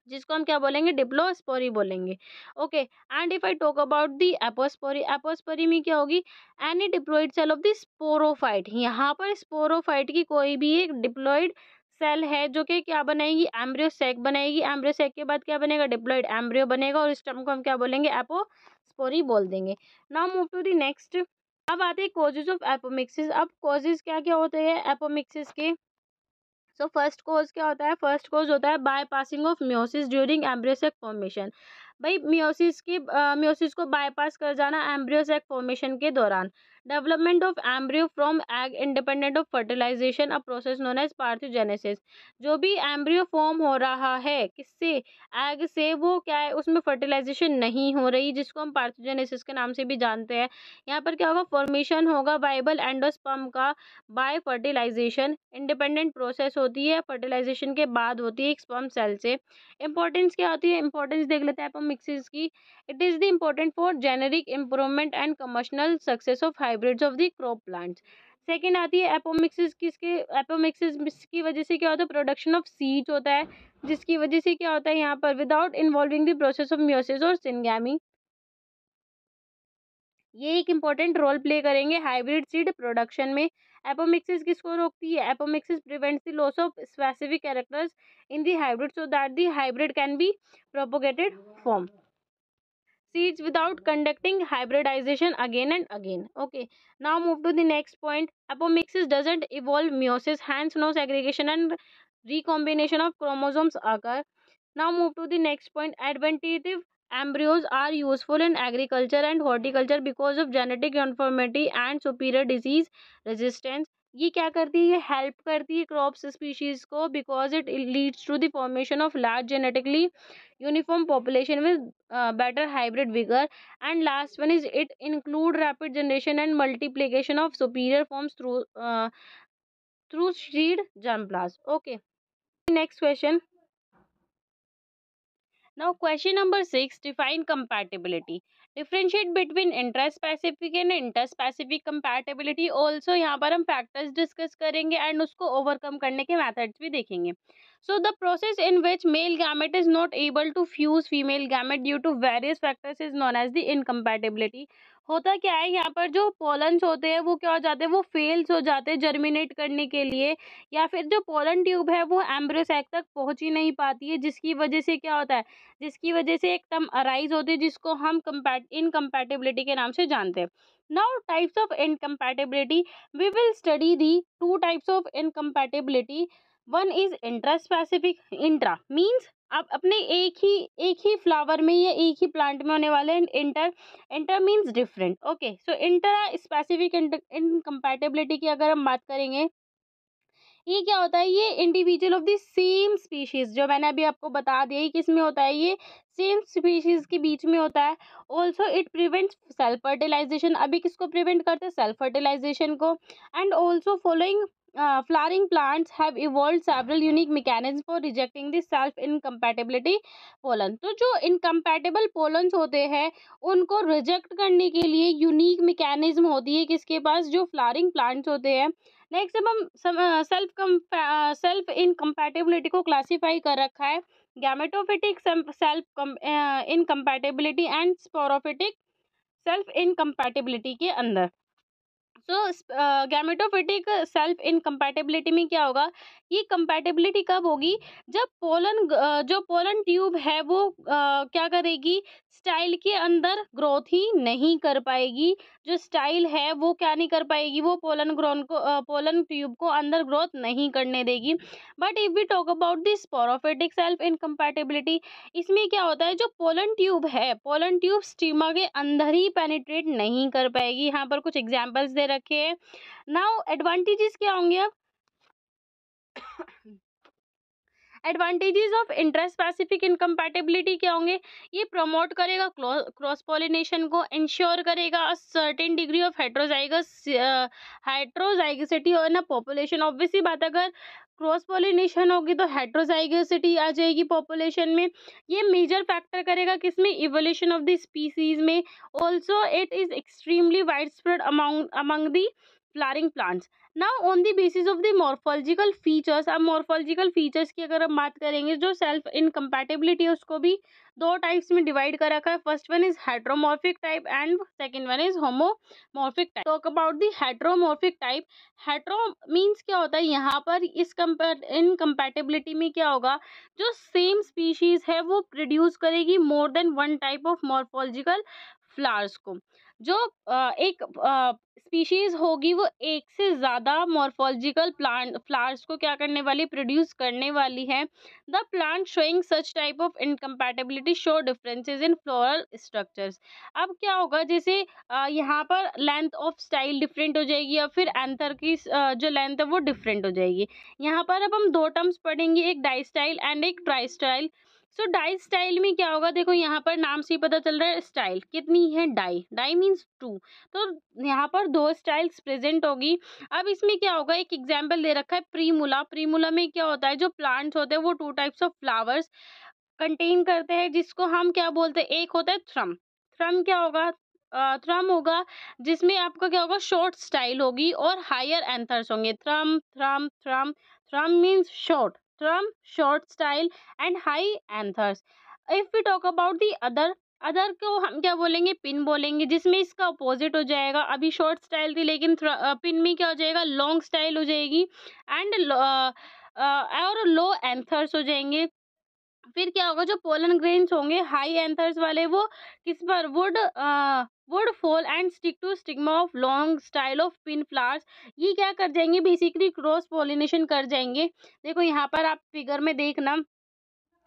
जिसको हम क्या बोलेंगे डिप्लोस्पोरी बोलेंगे okay and if I talk about the apospory apospory में क्या होगी any diploid cell of the sporophyte यहाँ पर स्पोरोफाइट की कोई भी एक डिप्लोइड सेल है जो कि क्या बनाएगी एम्ब्रियो सेक बनाएगी एम्ब्रियो सेक के बाद क्या बनेगा डिप्लोइड एम्ब्रियो बनेगा और इस टर्म को हम क्या बोलेंगे एपोस्पोरी बोल देंगे now move to the next अब आते हैं कॉजेज ऑफ एपोमिक्सिस अब कॉजेज क्या क्या होते हैं एपोमिक्सिस के सो फर्स्ट कोज क्या होता है फर्स्ट कोज होता है bypassing of meiosis during embryo sac formation भाई म्योसिस की म्योसिस को बायपास कर जाना एम्ब्रियोसेक फॉर्मेशन के दौरान development of embryo from egg independent of fertilization a process known as parthenogenesis जो भी एम्ब्रियो फॉर्म हो रहा है किससे एग से वो क्या है उसमें फर्टिलाइजेशन नहीं हो रही जिसको हम पार्थियोजेनेसिस के नाम से भी जानते हैं यहाँ पर क्या होगा फॉर्मेशन होगा बाइबल एंडोस्पम का बाय फर्टिलाइजेशन इंडिपेंडेंट प्रोसेस होती है फर्टिलाइजेशन के बाद होती है एक स्पम सेल से इंपॉर्टेंस क्या होती है इंपॉर्टेंस देख लेते हैं मिक्सिस की it is the important for genetic improvement and commercial success of high hybrids of the crop plants second आती है एपोमिक्सिस किसके एपोमिक्सिस की वजह से क्या होता है प्रोडक्शन ऑफ सीड्स होता है जिसकी वजह से क्या होता है यहाँ पर without involving the process of meiosis और सिनगैमी ये एक इम्पॉर्टेंट रोल प्ले करेंगे हाइब्रिड सीड प्रोडक्शन में एपोमिक्सिस किसको रोकती है apomixis prevents the loss of specific characters in the hybrid so that the hybrid can be propagated from seeds without conducting hybridization again and again. Okay, now move to the next point. Apomixis doesn't evolve meiosis, hence no segregation and recombination of chromosomes occur. Now move to the next point. Adventative embryos are useful in agriculture and horticulture because of genetic uniformity and superior disease resistance. ये क्या करती है ये help करती है crops species को because it leads to the formation of large genetically uniform population with better hybrid vigour and last one is it include rapid generation and multiplication of superior forms through through seed germ okay next question now question number six define compatibility differentiate between intra specific and inter specific compatibility also यहाँ पर हम factors discuss करेंगे and उसको overcome करने के methods भी देखेंगे so the process in which male gamete is not able to fuse female gamete due to various factors is known as the incompatibility होता क्या है यहाँ पर जो पोलन्स होते हैं वो क्या हो जाते हैं वो फेल्स हो जाते हैं जर्मिनेट करने के लिए या फिर जो पोलन ट्यूब है वो एम्ब्रोसैक तक पहुँच ही नहीं पाती है जिसकी वजह से क्या होता है जिसकी वजह से एक अराइज होती है जिसको हम कम्पैट इनकम्पैटिबिलिटी के नाम से जानते हैं types of incompatibility we will study the two types of incompatibility one is intra specific intra means आप अपने एक ही एक ही फ्लावर में या एक ही प्लांट में होने वाले inter inter means different okay so inter specific incompatibility की अगर हम बात करेंगे ये क्या होता है ये individual of the same species जो मैंने अभी आपको बता दिया ये किस में होता है ये सेम स्पीशीज़ के बीच में होता है also it prevents self fertilization अभी किसको प्रिवेंट करते हैं सेल्फ फर्टिलाइजेशन को and also following flowering plants have evolve several unique mechanism for rejecting this self incompatibility pollen तो जो इनकम्पैटिबल पोलन्स होते हैं उनको रिजेक्ट करने के लिए यूनिक मैकेनिज्म होती है किसके पास जो फ्लारिंग प्लांट्स होते हैं नेक्स्ट जब हम सेल्फ कम सेल्फ इनकम्पैटिबिलिटी को क्लासीफाई कर रखा है gametophytic self incompatibility and sporophytic self incompatibility के अंदर सो गैमेटोफिटिक सेल्फ इनकम्पैटिबिलिटी में क्या होगा ये कंपैटिबिलिटी कब होगी जब पोलन जो पोलन ट्यूब है वो क्या करेगी स्टाइल के अंदर ग्रोथ ही नहीं कर पाएगी जो स्टाइल है वो क्या नहीं कर पाएगी वो पोलन ग्रोन को पोलन ट्यूब को अंदर ग्रोथ नहीं करने देगी but if we talk about this sporophytic self incompatibility इसमें क्या होता है जो पोलन ट्यूब है पोलन ट्यूब स्टीमा के अंदर ही पेनिट्रेट नहीं कर पाएगी यहाँ पर कुछ एग्जाम्पल्स दे रहे रखे नाउ एडवांटेजेस क्या होंगे अब advantages of intra specific incompatibility क्या होंगे ये प्रमोट करेगा क्रॉस पॉलिनेशन को इंश्योर करेगा certain degree of heterozygous heterozygosity और ना पॉपुलेशन ऑब्वियसली बात अगर क्रॉस पॉलिनेशन होगी तो हाइड्रोजाइगसिटी आ जाएगी पॉपुलेशन में ये मेजर फैक्टर करेगा किसमें इवोल्यूशन ऑफ द स्पीसीज में also it is extremely wide spread among the flowering plants now on the basis of the morphological features अब मॉर्फोलॉजिकल फीचर्स की अगर हम बात करेंगे जो सेल्फ इनकम्पैटिबिलिटी है उसको भी दो टाइप्स में डिवाइड कर रखा है first one is heteromorphic type and second one is homomorphic type talk about the heteromorphic type hetero means क्या होता है यहाँ पर इस इनकम्पैटिबिलिटी में क्या होगा जो सेम स्पीशीज है वो प्रोड्यूस करेगी more than one type of morphological flowers को जो एक स्पीशीज होगी वो एक से ज़्यादा मॉर्फोलॉजिकल प्लांट फ्लावर्स को क्या करने वाली प्रोड्यूस करने वाली है the plant showing such type of incompatibility show differences in floral structures अब क्या होगा जैसे यहाँ पर लेंथ ऑफ स्टाइल डिफरेंट हो जाएगी या फिर एंथर की जो लेंथ है वो डिफरेंट हो जाएगी यहाँ पर अब हम दो टर्म्स पढ़ेंगे एक स्टाइल एंड एक स्टाइल सो डाई स्टाइल में क्या होगा देखो यहाँ पर नाम से ही पता चल रहा है स्टाइल कितनी है डाई डाई मीन्स टू तो यहाँ पर दो स्टाइल्स प्रेजेंट होगी अब इसमें क्या होगा एक एग्जाम्पल दे रखा है प्रीमुला प्रीमूला में क्या होता है जो प्लांट्स होते हैं वो two types of flowers contain करते हैं जिसको हम क्या बोलते हैं एक होता है थ्रम थ्रम क्या होगा थ्रम होगा जिसमें आपका क्या होगा शॉर्ट स्टाइल होगी और हायर एंथर्स होंगे thrum thrum thrum thrum means short trim short style and high anthers if we talk about the other other को हम क्या बोलेंगे पिन बोलेंगे जिसमें इसका अपोजिट हो जाएगा अभी शॉर्ट स्टाइल थी लेकिन पिन में क्या हो जाएगा लॉन्ग स्टाइल हो जाएगी एंड और लो एंथर्स हो जाएंगे फिर क्या होगा जो पोलन ग्रेन्स होंगे हाई एंथर्स वाले वो किस पर would would fall and stick to stigma of long style of pin flowers ये क्या कर जाएंगे बेसिकली क्रॉस पोलिनेशन कर जाएंगे देखो यहाँ पर आप फिगर में देखना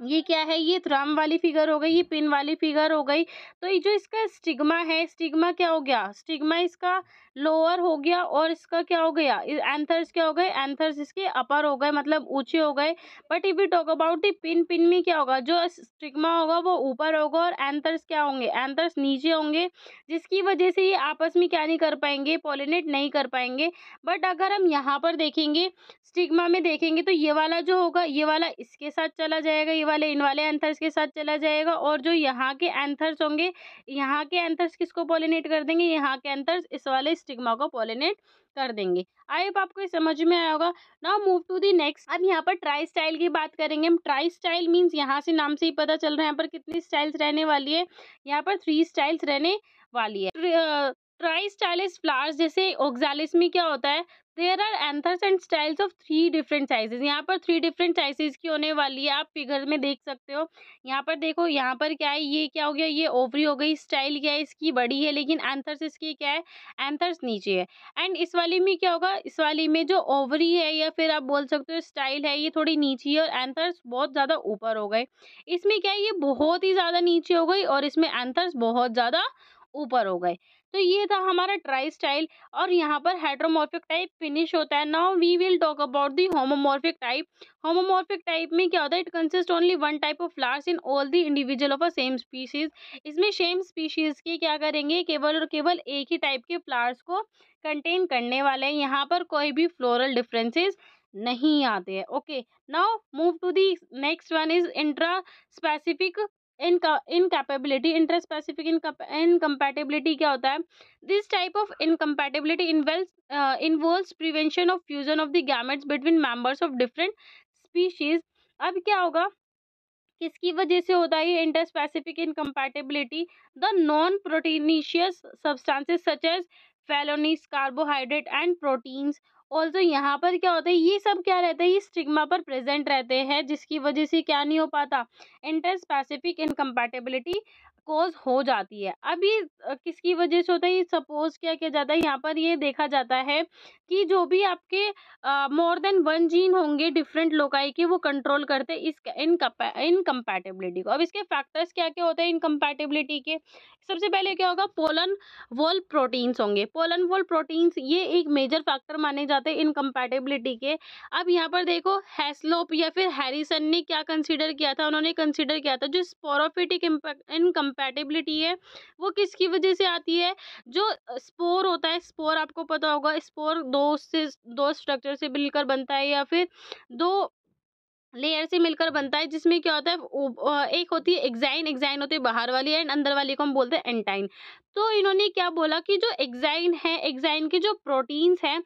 ये क्या है ये थ्रम वाली फिगर हो गई ये पिन वाली फिगर हो गई तो ये जो इसका स्टिग्मा है स्टिग्मा क्या हो गया स्टिग्मा इसका लोअर हो गया और इसका क्या हो गया एंथर्स क्या हो गए एंथर्स इसके अपर हो गए मतलब ऊंचे हो गए but if you talk about the pin pin में क्या होगा जो स्टिग्मा होगा वो ऊपर होगा और एंथर्स क्या होंगे एंथर्स नीचे होंगे जिसकी वजह से ये आपस में क्या नहीं कर पाएंगे पोलिनेट नहीं कर पाएंगे बट अगर हम यहाँ पर देखेंगे स्टिग्मा में देखेंगे तो ये वाला जो होगा ये वाला इसके साथ चला जाएगा ये वाले इन वाले एंथर्स के साथ चला जाएगा और जो यहाँ के एंथर्स होंगे यहाँ के एंथर्स किसको पोलिनेट कर देंगे यहाँ के एंथर्स इस वाले स्टिग्मा को पोलिनेट कर देंगे आई होप आपको समझ में आया होगा now move to the next अब यहाँ पर ट्राई स्टाइल की बात करेंगे हम ट्राई स्टाइल मीन्स यहाँ से नाम से ही पता चल रहा है यहाँ पर कितनी स्टाइल्स रहने वाली है यहाँ पर थ्री स्टाइल्स रहने वाली है ट्राई स्टाइलिस फ्लावर्स जैसे ओग्जालिस में क्या होता है there are anthers and styles of three different sizes यहाँ पर थ्री डिफरेंट साइजेस की होने वाली है आप फिगर में देख सकते हो यहाँ पर देखो यहाँ पर क्या है ये क्या हो गया ये ओवरी हो गई स्टाइल क्या है इसकी बड़ी है लेकिन एंथर्स इसकी क्या है एंथर्स नीचे है एंड इस वाली में क्या होगा इस वाली में जो ओवरी है या फिर आप बोल सकते हो स्टाइल है ये थोड़ी नीचे है और एंथर्स बहुत ज़्यादा ऊपर हो गए इसमें क्या है ये बहुत ही ज़्यादा नीचे हो गई और इसमें एंथर्स बहुत ज़्यादा ऊपर हो गए तो ये था हमारा ट्राई स्टाइल और यहाँ पर हाइड्रोमोर्फिक टाइप फिनिश होता है now we will talk about the homomorphic type homomorphic type में क्या होता है it consist only one type of flowers in all the individual of a same species इसमें सेम स्पीशीज के क्या करेंगे केवल और केवल एक ही टाइप के फ्लावर्स को कंटेन करने वाले हैं यहाँ पर कोई भी फ्लोरल डिफरेंसेज नहीं आते हैं okay now move to the next one is intra specific इनका इनकेपेबिलिटी इंटर स्पेसिफिक इनकम्पैटिबिलिटी क्या होता है this type of incompatibility involve involve prevention of fusion of the gametes between members of different species अब क्या होगा किसकी वजह से होता है ये inter specific incompatibility the non proteinaceous substances such as phenolics carbohydrate and proteins also यहाँ पर क्या होता है ये सब क्या रहता है ये स्टिग्मा पर प्रेजेंट रहते हैं जिसकी वजह से क्या नहीं हो पाता इंटर स्पेसिफिक इनकम्पैटिबिलिटी कॉज हो जाती है अब ये किसकी वजह से होता है ये सपोज क्या किया जाता है यहाँ पर ये देखा जाता है कि जो भी आपके मोर देन वन जीन होंगे डिफरेंट लोकाई के वो कंट्रोल करते हैं इस इनकम्पैटिबिलिटी को अब इसके फैक्टर्स क्या क्या होते हैं इनकम्पैटिबिलिटी के सबसे पहले क्या होगा पोलन वोल प्रोटीन्स होंगे पोलन वोल प्रोटीन्स ये एक मेजर फैक्टर माने जाते हैं इनकम्पैटिबिलिटी के अब यहाँ पर देखो हैसलोप या फिर हैरिसन ने क्या कंसिडर किया था उन्होंने कंसिडर किया था जो स्पोरोफिटिक इनकम कंपैटिबिलिटी है वो किसकी वजह से आती है जो स्पोर होता है स्पोर आपको पता होगा स्पोर दो से दो स्ट्रक्चर से मिलकर बनता है या फिर दो लेयर से मिलकर बनता है जिसमें क्या होता है एक होती है एग्जाइन एग्जाइन होती है बाहर वाली एंड अंदर वाली को हम बोलते हैं एंटाइन तो इन्होंने क्या बोला कि जो एग्जाइन है एग्जाइन के जो प्रोटीन्स हैं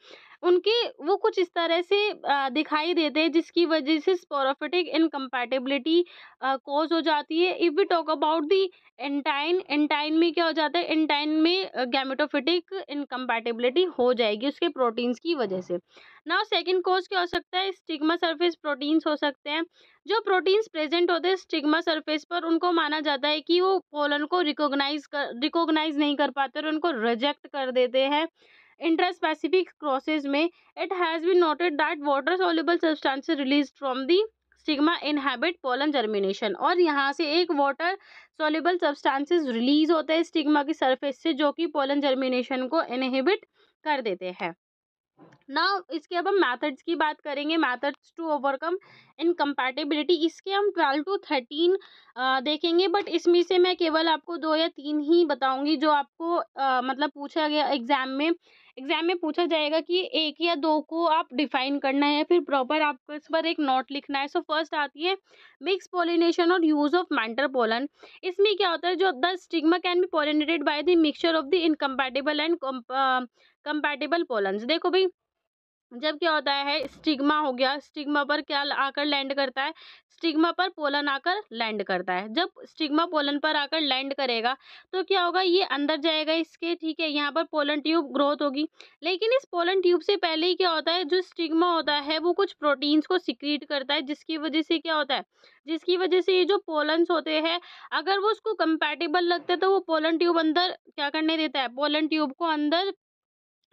उनके वो कुछ इस तरह से दिखाई देते हैं जिसकी वजह से स्पोरोफिटिक इनकम्पैटिबिलिटी कॉज हो जाती है if we talk about the intine intine में क्या हो जाता है एंटाइन में गैमेटोफिटिक इनकम्पैटिबिलिटी हो जाएगी उसके प्रोटीन्स की वजह से नाउ सेकंड कॉज क्या हो सकता है स्टिग्मा सरफेस प्रोटीन्स हो सकते हैं जो प्रोटीन्स प्रेजेंट होते हैं स्टिग्मा सरफेस पर उनको माना जाता है कि वो पोलन को रिकोगनाइज कर रिकोगनाइज नहीं कर पाते और उनको रिजेक्ट कर देते हैं इंट्रास्पेसिफिक crosses में it has be noted that water soluble substance release from the stigma inhibit pollen germination और यहाँ से एक वाटर सोल्यूबल सब्सटेंसेज रिलीज होते हैं स्टिग्मा की सरफेस से जो कि पोलन जर्मिनेशन को इनहेबिट कर देते हैं ना इसके अब हम मैथड्स की बात करेंगे मैथड्स टू ओवरकम इनकम्पैटिबिलिटी इसके हम ट्वेल्व टू थर्टीन देखेंगे बट इसमें से मैं केवल आपको दो या तीन ही बताऊंगी जो आपको आ, मतलब पूछा गया एग्जाम में एग्जाम में पूछा जाएगा कि एक या दो को आप डिफाइन करना है या फिर प्रॉपर आपको इस पर एक नोट लिखना है सो फर्स्ट आती है मिक्स पोलिनेशन और यूज़ ऑफ मैंटर पोलन इसमें क्या होता है जो the stigma can be pollinated by the mixture of the incompatible and compatible pollen देखो भाई जब क्या होता है स्टिग्मा हो गया स्टिग्मा पर क्या आकर लैंड करता है स्टिग्मा पर पोलन आकर लैंड करता है जब स्टिग्मा पोलन पर आकर लैंड करेगा तो क्या होगा ये अंदर जाएगा इसके ठीक है यहाँ पर पोलन ट्यूब ग्रोथ होगी लेकिन इस पोलन ट्यूब से पहले ही क्या होता है जो स्टिग्मा होता है वो कुछ प्रोटीन्स को सिक्रीट करता है जिसकी वजह से क्या होता है जिसकी वजह से ये जो पोलन्स होते हैं अगर वो उसको कंपेटेबल लगते हैं तो वो पोलन ट्यूब अंदर क्या करने देता है पोलन ट्यूब को अंदर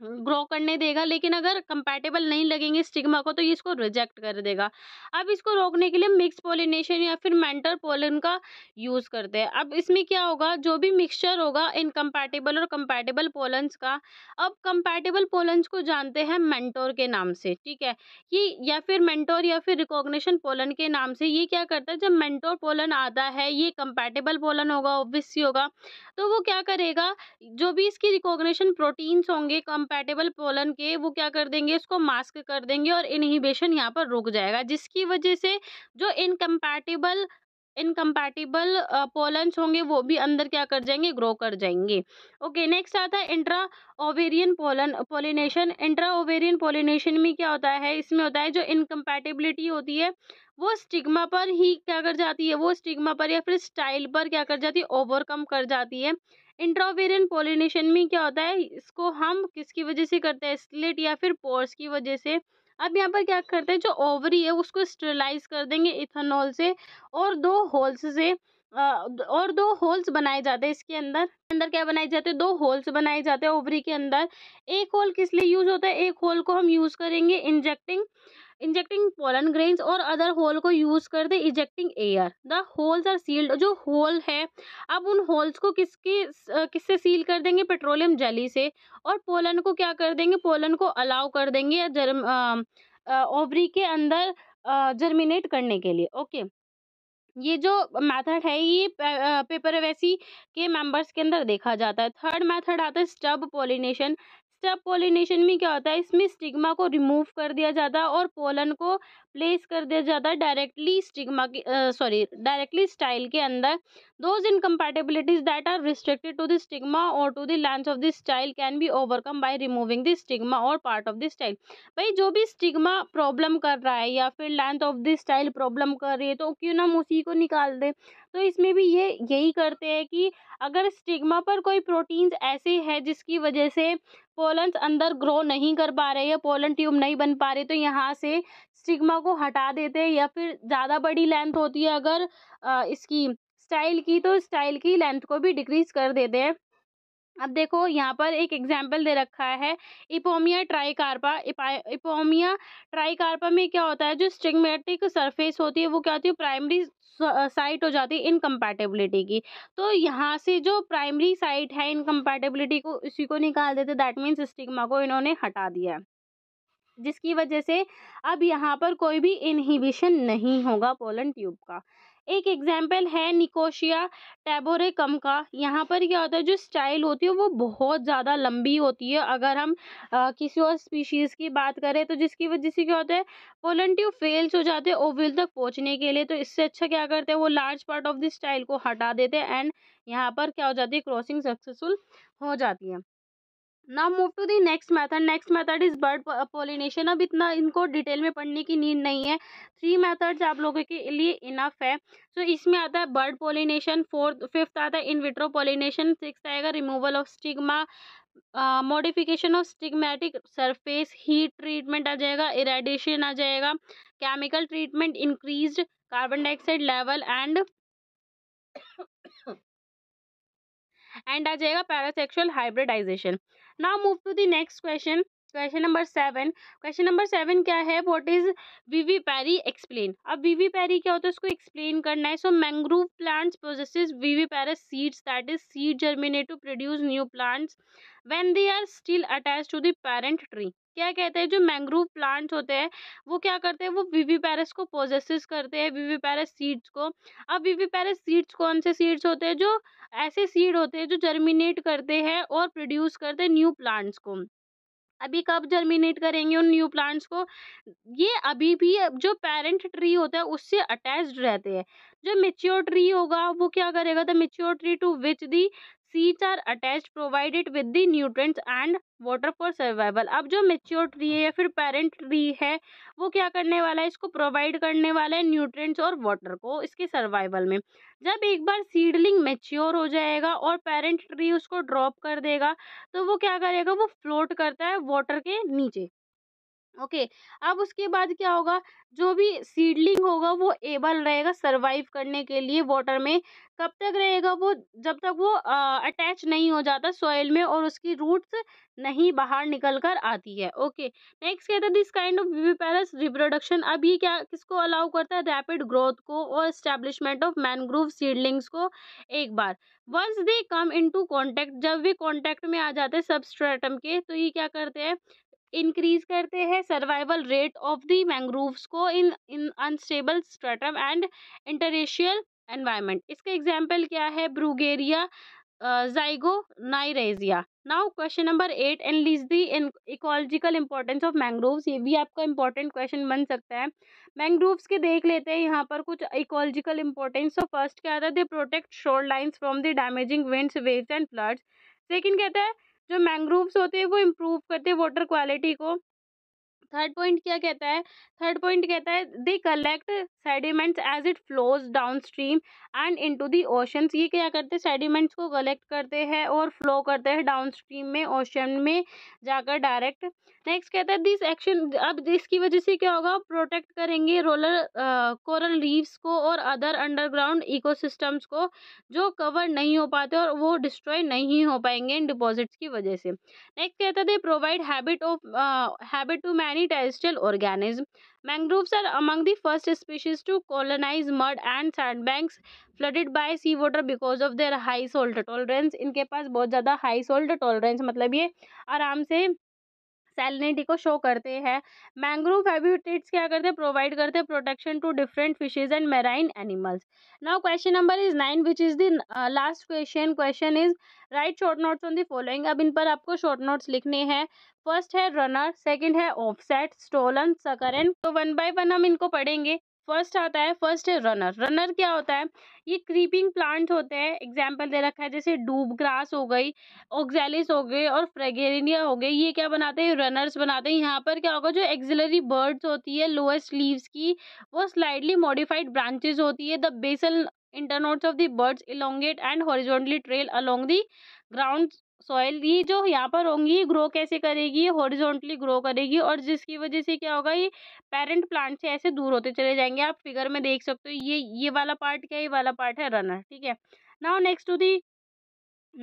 ग्रो करने देगा लेकिन अगर कंपैटिबल नहीं लगेंगे स्टिग्मा को तो ये इसको रिजेक्ट कर देगा अब इसको रोकने के लिए मिक्स पोलिनेशन या फिर मेंटर पोलन का यूज़ करते हैं अब इसमें क्या होगा जो भी मिक्सचर होगा इनकम्पैटिबल और कंपैटिबल पोलन्स का अब कंपैटिबल पोलन्स को जानते हैं मेंटोर के नाम से ठीक है ये या फिर मैंटोर या फिर रिकोगनेशन पोलन के नाम से ये क्या करता है जब मैंटोर पोलन आता है ये कंपैटिबल पोलन होगा ऑब्वियसली होगा तो वो क्या करेगा जो भी इसकी रिकोगनेशन प्रोटीन्स होंगे कम कंपैटिबल पोलन के वो क्या कर देंगे इसको मास्क कर देंगे और इनहिबिशन यहाँ पर रुक जाएगा जिसकी वजह से जो इनकम्पैटिबल इनकम्पैटिबल पोलन्स होंगे वो भी अंदर क्या कर जाएंगे ग्रो कर जाएंगे ओके नेक्स्ट आता है intra ovarian pollen pollination intra ovarian pollination में क्या होता है इसमें होता है जो इनकम्पैटिबिलिटी होती है वो स्टिग्मा पर ही क्या कर जाती है वो स्टिग्मा पर या फिर स्टाइल पर क्या कर जाती है ओवरकम कर जाती है इंट्रावेरियन पोलिनेशन में क्या होता है इसको हम किसकी वजह से करते हैं स्लिट या फिर पोर्स की वजह से अब यहाँ पर क्या करते हैं जो ओवरी है उसको स्टरलाइज कर देंगे इथेनॉल से और दो होल्स से और दो होल्स बनाए जाते हैं इसके अंदर अंदर क्या बनाए जाते हैं दो होल्स बनाए जाते हैं ओवरी के अंदर एक होल किस लिए यूज़ होता है एक होल को हम यूज़ करेंगे इंजेक्टिंग इंजेक्टिंग पोलन ग्रेन्स और अदर होल को यूज कर दे ejecting air the holes are sealed जो होल है अब उन होल्स को किसकी किससे सील कर देंगे पेट्रोलियम जली से और पोलन को क्या कर देंगे पोलन को अलाउ कर देंगे या जर्म ओवरी के अंदर जर्मिनेट करने के लिए ओके ये जो मेथड है ये पेपर वैसी के मेंबर्स के अंदर देखा जाता है थर्ड मेथड आता है स्टब पोलिनेशन स्टेप पोलिनेशन में क्या होता है इसमें स्टिग्मा को रिमूव कर दिया जाता है और पोलन को प्लेस कर दिया जाता है डायरेक्टली स्टिग्मा के सॉरी डायरेक्टली स्टाइल के अंदर those incompatibilities that are restricted to the stigma और to the land of the style can be overcome by removing the stigma और पार्ट ऑफ द स्टाइल भाई जो भी स्टिग्मा प्रॉब्लम कर रहा है या फिर length of the style problem कर रही है तो क्यों ना हम उसी को निकाल दें तो इसमें भी ये यही करते हैं कि अगर स्टिग्मा पर कोई प्रोटीन्स ऐसे है जिसकी वजह से पोलन्स अंदर ग्रो नहीं कर पा रहे या पोलन ट्यूब नहीं बन पा रहे तो यहाँ से स्टिग्मा को हटा देते हैं या फिर ज़्यादा बड़ी लेंथ होती है अगर इसकी स्टाइल की तो स्टाइल की लेंथ को भी डिक्रीज़ कर देते हैं अब देखो यहाँ पर एक एग्जाम्पल दे रखा है इपोमिया ट्राइकार्पा इपोमिया ट्राइकार्पा में क्या होता है जो स्टिगमेटिक सरफेस होती है वो क्या होती है प्राइमरी साइट हो जाती है इनकम्पैटिबिलिटी की तो यहाँ से जो प्राइमरी साइट है इनकम्पैटिबिलिटी को उसी को निकाल देते दैट मीन्स स्टिग्मा को इन्होंने हटा दिया जिसकी वजह से अब यहाँ पर कोई भी इनहिबिशन नहीं होगा पोलन ट्यूब का एक एग्जाम्पल है निकोशिया टैबोरे कम का यहाँ पर क्या होता है जो स्टाइल होती है वो बहुत ज़्यादा लंबी होती है अगर हम आ, किसी और स्पीशीज़ की बात करें तो जिसकी वजह से क्या होता है वॉल्ट्यूब फेल्स हो जाते हैं ओविल तक पहुँचने के लिए तो इससे अच्छा क्या करते हैं वो large part of the style को हटा देते हैं एंड यहाँ पर क्या हो जाती है क्रॉसिंग सक्सेसफुल हो जाती है now move to the next method next method is bud pollination अब इतना इनको डिटेल में पढ़ने की नीड नहीं है थ्री मेथड्स आप लोगों के लिए इनफ है सो so, इसमें आता है बर्ड पोलिनेशन फोर्थ फिफ्थ आता है इन विट्रो पोलिनेशन सिक्स आएगा removal of stigma modification of stigmatic surface heat treatment आ जाएगा इरेडिएशन आ जाएगा chemical treatment increase carbon dioxide level and and आ जाएगा parasexual hybridization now move to the next question question number seven question number seven क्या है what is vivipary explain अब वीवी पैरी क्या होता है उसको एक्सप्लेन करना है so mangrove plants processes vivipary seeds that is seed germinate to produce new plants when they are still attach to the parent tree क्या कहते हैं जो मैंग्रोव प्लांट्स होते हैं वो क्या करते हैं वो वीवी पैरस को पोजेसिस करते हैं वीवी पैरस सीड्स को अब वीवी पैरस सीड्स कौन से सीड्स होते हैं जो ऐसे सीड होते हैं जो जर्मिनेट करते हैं और प्रोड्यूस करते हैं न्यू प्लांट्स को अभी कब जर्मिनेट करेंगे उन न्यू प्लांट्स को ये अभी भी जो पेरेंट ट्री होता है उससे अटैच्ड रहते हैं जो मेच्योर ट्री होगा वो क्या करेगा the mature tree to which the seeds are attach provided with the nutrients and water for survival अब जो मेच्योर ट्री है या फिर पेरेंट ट्री है वो क्या करने वाला है इसको प्रोवाइड करने वाला है न्यूट्रेंट्स और वाटर को इसके सर्वाइवल में जब एक बार सीडलिंग मेच्योर हो जाएगा और पेरेंट ट्री उसको ड्रॉप कर देगा तो वो क्या करेगा वो फ्लोट करता है वाटर के नीचे ओके अब उसके बाद क्या होगा जो भी सीडलिंग होगा वो एबल रहेगा सरवाइव करने के लिए वाटर में कब तक रहेगा वो जब तक वो अटैच नहीं हो जाता सॉइल में और उसकी रूट्स नहीं बाहर निकल कर आती है ओके नेक्स्ट कहते हैं this kind of viviparous reproduction अब ये क्या किसको अलाउ करता है रैपिड ग्रोथ को और इस्टेब्लिशमेंट ऑफ मैनग्रोव सीडलिंग्स को एक बार once they come in to जब वे कॉन्टैक्ट में आ जाते हैं सबस्ट्रेटम के तो ये क्या करते हैं इंक्रीज करते हैं survival rate of the mangroves को in in unstable stratum and intertidal environment इसका एग्जाम्पल क्या है ब्रूगेरिया जाइगो नाइरेजिया now question number eight and list the ecological importance of mangroves ये भी आपका इंपॉर्टेंट क्वेश्चन बन सकता है मैंग्रोव्स के देख लेते हैं यहाँ पर कुछ इकोलॉजिकल इंपॉर्टेंस तो फर्स्ट क्या आता है they protect shore lines from the damaging winds waves and floods second कहता है जो मैंग्रोव्स होते हैं वो इम्प्रूव करते हैं वाटर क्वालिटी को थर्ड पॉइंट क्या कहता है थर्ड पॉइंट कहता है they collect sediments as it flows down stream and into the oceans ये क्या करते हैं सेडिमेंट्स को कलेक्ट करते हैं और फ्लो करते हैं डाउन स्ट्रीम में ओशन में जाकर डायरेक्ट नेक्स्ट कहता है दिस एक्शन अब इसकी वजह से क्या होगा प्रोटेक्ट करेंगे रोलर कोरल रीफ्स को और अदर अंडरग्राउंड इकोसिस्टम्स को जो कवर नहीं हो पाते और वो डिस्ट्रॉय नहीं हो पाएंगे इन डिपॉजिट्स की वजह से नेक्स्ट कहता है they provide habit of habit to many many terrestrial organisms. Mangroves are among the first species to colonize mud and sandbanks flooded by sea water because of their high salt tolerance. इनके पास बहुत ज़्यादा high salt tolerance मतलब ये आराम से salinity को show करते हैं मैंग्रोव हैबिटेट्स क्या करते हैं प्रोवाइड करते हैं protection to different fishes and marine animals now question number is nine which is the last question question is write short notes on the following अब इन पर आपको शॉर्ट नोट्स लिखने हैं फर्स्ट है रनर सेकेंड है ऑफसेट स्टोलन सकर एंड तो one by one हम इनको पढ़ेंगे फर्स्ट आता है फर्स्ट है रनर रनर क्या होता है ये क्रीपिंग प्लांट होते हैं एग्जाम्पल दे रखा है जैसे डूब ग्रास हो गई ऑक्जेलिस हो गए और फ्रेगेरिनिया हो गई ये क्या बनाते हैं रनर्स बनाते हैं यहाँ पर क्या होगा जो एक्जिलरी बर्ड्स होती है लोएस्ट लीव्स की वो स्लाइडली मॉडिफाइड ब्रांचेज होती है the basal internodes of the birds elongate and horizontally trail along the ground soil ये जो यहाँ पर होंगी ग्रो कैसे करेगी हॉरिजॉन्टली ग्रो करेगी और जिसकी वजह से क्या होगा ये पेरेंट प्लांट से ऐसे दूर होते चले जाएंगे आप फिगर में देख सकते हो ये ये वाला पार्ट क्या है ये वाला पार्ट है रनर ठीक है now next to the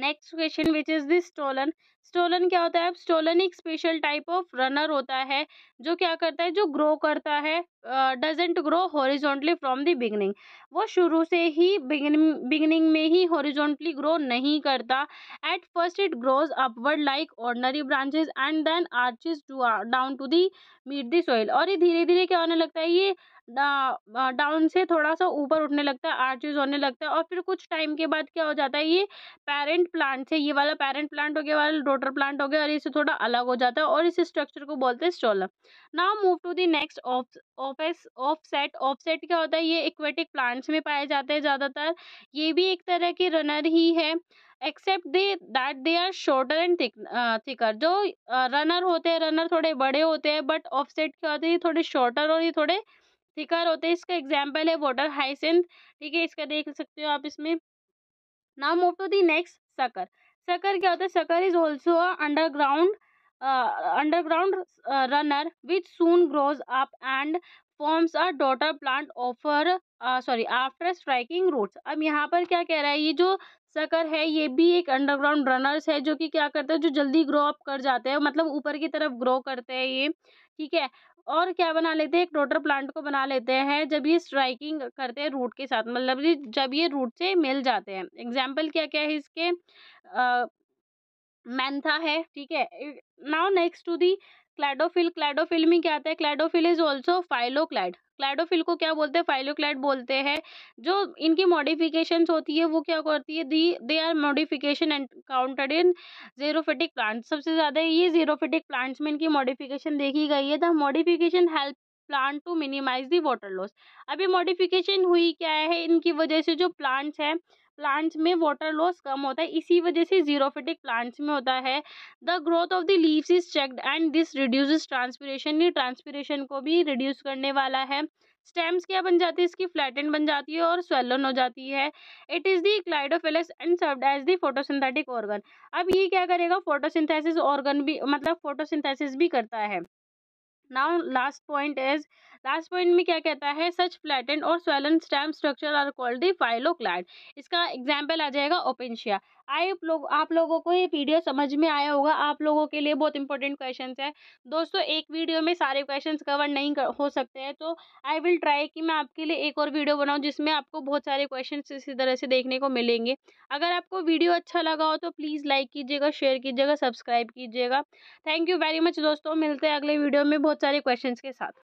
next question which is this stolon stolon क्या होता है स्टोलन एक स्पेशल टाइप ऑफ रनर होता है जो क्या करता है जो ग्रो करता है doesn't grow horizontally from the beginning वो शुरू से ही बिगनिंग में ही हॉरिजोंटली ग्रो नहीं करता at first it grows upward like ordinary branches and then arches down to the meet the soil और ये धीरे धीरे क्या होने लगता है ये डाउन से थोड़ा सा ऊपर उठने लगता है आर्चेज होने लगता है और फिर कुछ टाइम के बाद क्या हो जाता है ये पेरेंट प्लांट से ये वाला पेरेंट प्लांट हो गया वाला वाटर प्लांट हो गया और इसे थोड़ा अलग हो जाता है और इस स्ट्रक्चर को बोलते हैं stolon now move to the next offset offset offset क्या होता है ये इक्वेटिक प्लांट्स में पाए जाते हैं ज़्यादातर ये भी एक तरह के रनर ही है except they that they are shorter and thicker जो रनर होते हैं रनर थोड़े बड़े होते हैं बट ऑफसेट क्या होते हैं थोड़े शॉर्टर और ये थोड़े थिकर होते हैं इसका एग्जाम्पल है वाटर हाइसेंथ ठीक है इसका देख सकते हो आप इसमें now move to the next sucker sucker क्या होता है Sakar is also underground underground runner which soon grows up and forms are daughter plant offer sorry after striking roots अब यहाँ पर क्या कह रहा है ये जो सकर है ये भी एक अंडरग्राउंड रनर्स है जो कि क्या करते हैं जो जल्दी ग्रो अप कर जाते हैं मतलब ऊपर की तरफ ग्रो करते हैं ये ठीक है और क्या बना लेते हैं एक डॉटर प्लांट को बना लेते हैं जब ये स्ट्राइकिंग करते हैं रूट के साथ मतलब जब ये रूट से मिल जाते हैं एग्जाम्पल क्या क्या है इसके मैंथा है ठीक है now next to the cladophyll cladophyll में क्या आता है क्लैडोफिल इज ऑल्सो फाइलोक्लाइड क्लाइडोफिल को क्या बोलते हैं फाइलोक्लाइड बोलते हैं जो इनकी मॉडिफिकेशन होती है वो क्या करती है the they are modification and counted in xerophytic plants सबसे ज़्यादा ये जीरोफेटिक प्लांट्स में इनकी मॉडिफिकेशन देखी गई है the modification help plant to minimize the water loss अभी मॉडिफिकेशन हुई क्या है इनकी वजह से जो प्लांट्स हैं प्लांट्स में वाटर लॉस कम होता है इसी वजह से जीरोफिटिक प्लांट्स में होता है the growth of the leaves is checked and this reduce transpiration ये ट्रांसपीरेशन को भी रिड्यूस करने वाला है स्टेम्स क्या बन जाती है इसकी फ्लैटन बन जाती है और स्वेलन हो जाती है it is the cladophylls and serve as the photosynthetic organ अब ये क्या करेगा फोटोसिंथेसिस ऑर्गन भी मतलब फोटोसिंथेसिस भी करता है now last point is last point में क्या कहता है सच फ्लैटेंड और swollen stem structure are called the phylloclade इसका एग्जाम्पल आ जाएगा ओपेंशिया आई लोग आप लोगों को ये वीडियो समझ में आया होगा आप लोगों के लिए बहुत इंपॉर्टेंट क्वेश्चन है दोस्तों एक वीडियो में सारे क्वेश्चन कवर नहीं कर, हो सकते हैं तो आई विल ट्राई कि मैं आपके लिए एक और वीडियो बनाऊँ जिसमें आपको बहुत सारे क्वेश्चन इसी तरह से देखने को मिलेंगे अगर आपको वीडियो अच्छा लगा हो तो प्लीज़ लाइक कीजिएगा शेयर कीजिएगा सब्सक्राइब कीजिएगा थैंक यू वेरी मच दोस्तों मिलते हैं अगले वीडियो में बहुत सारे क्वेश्चन के साथ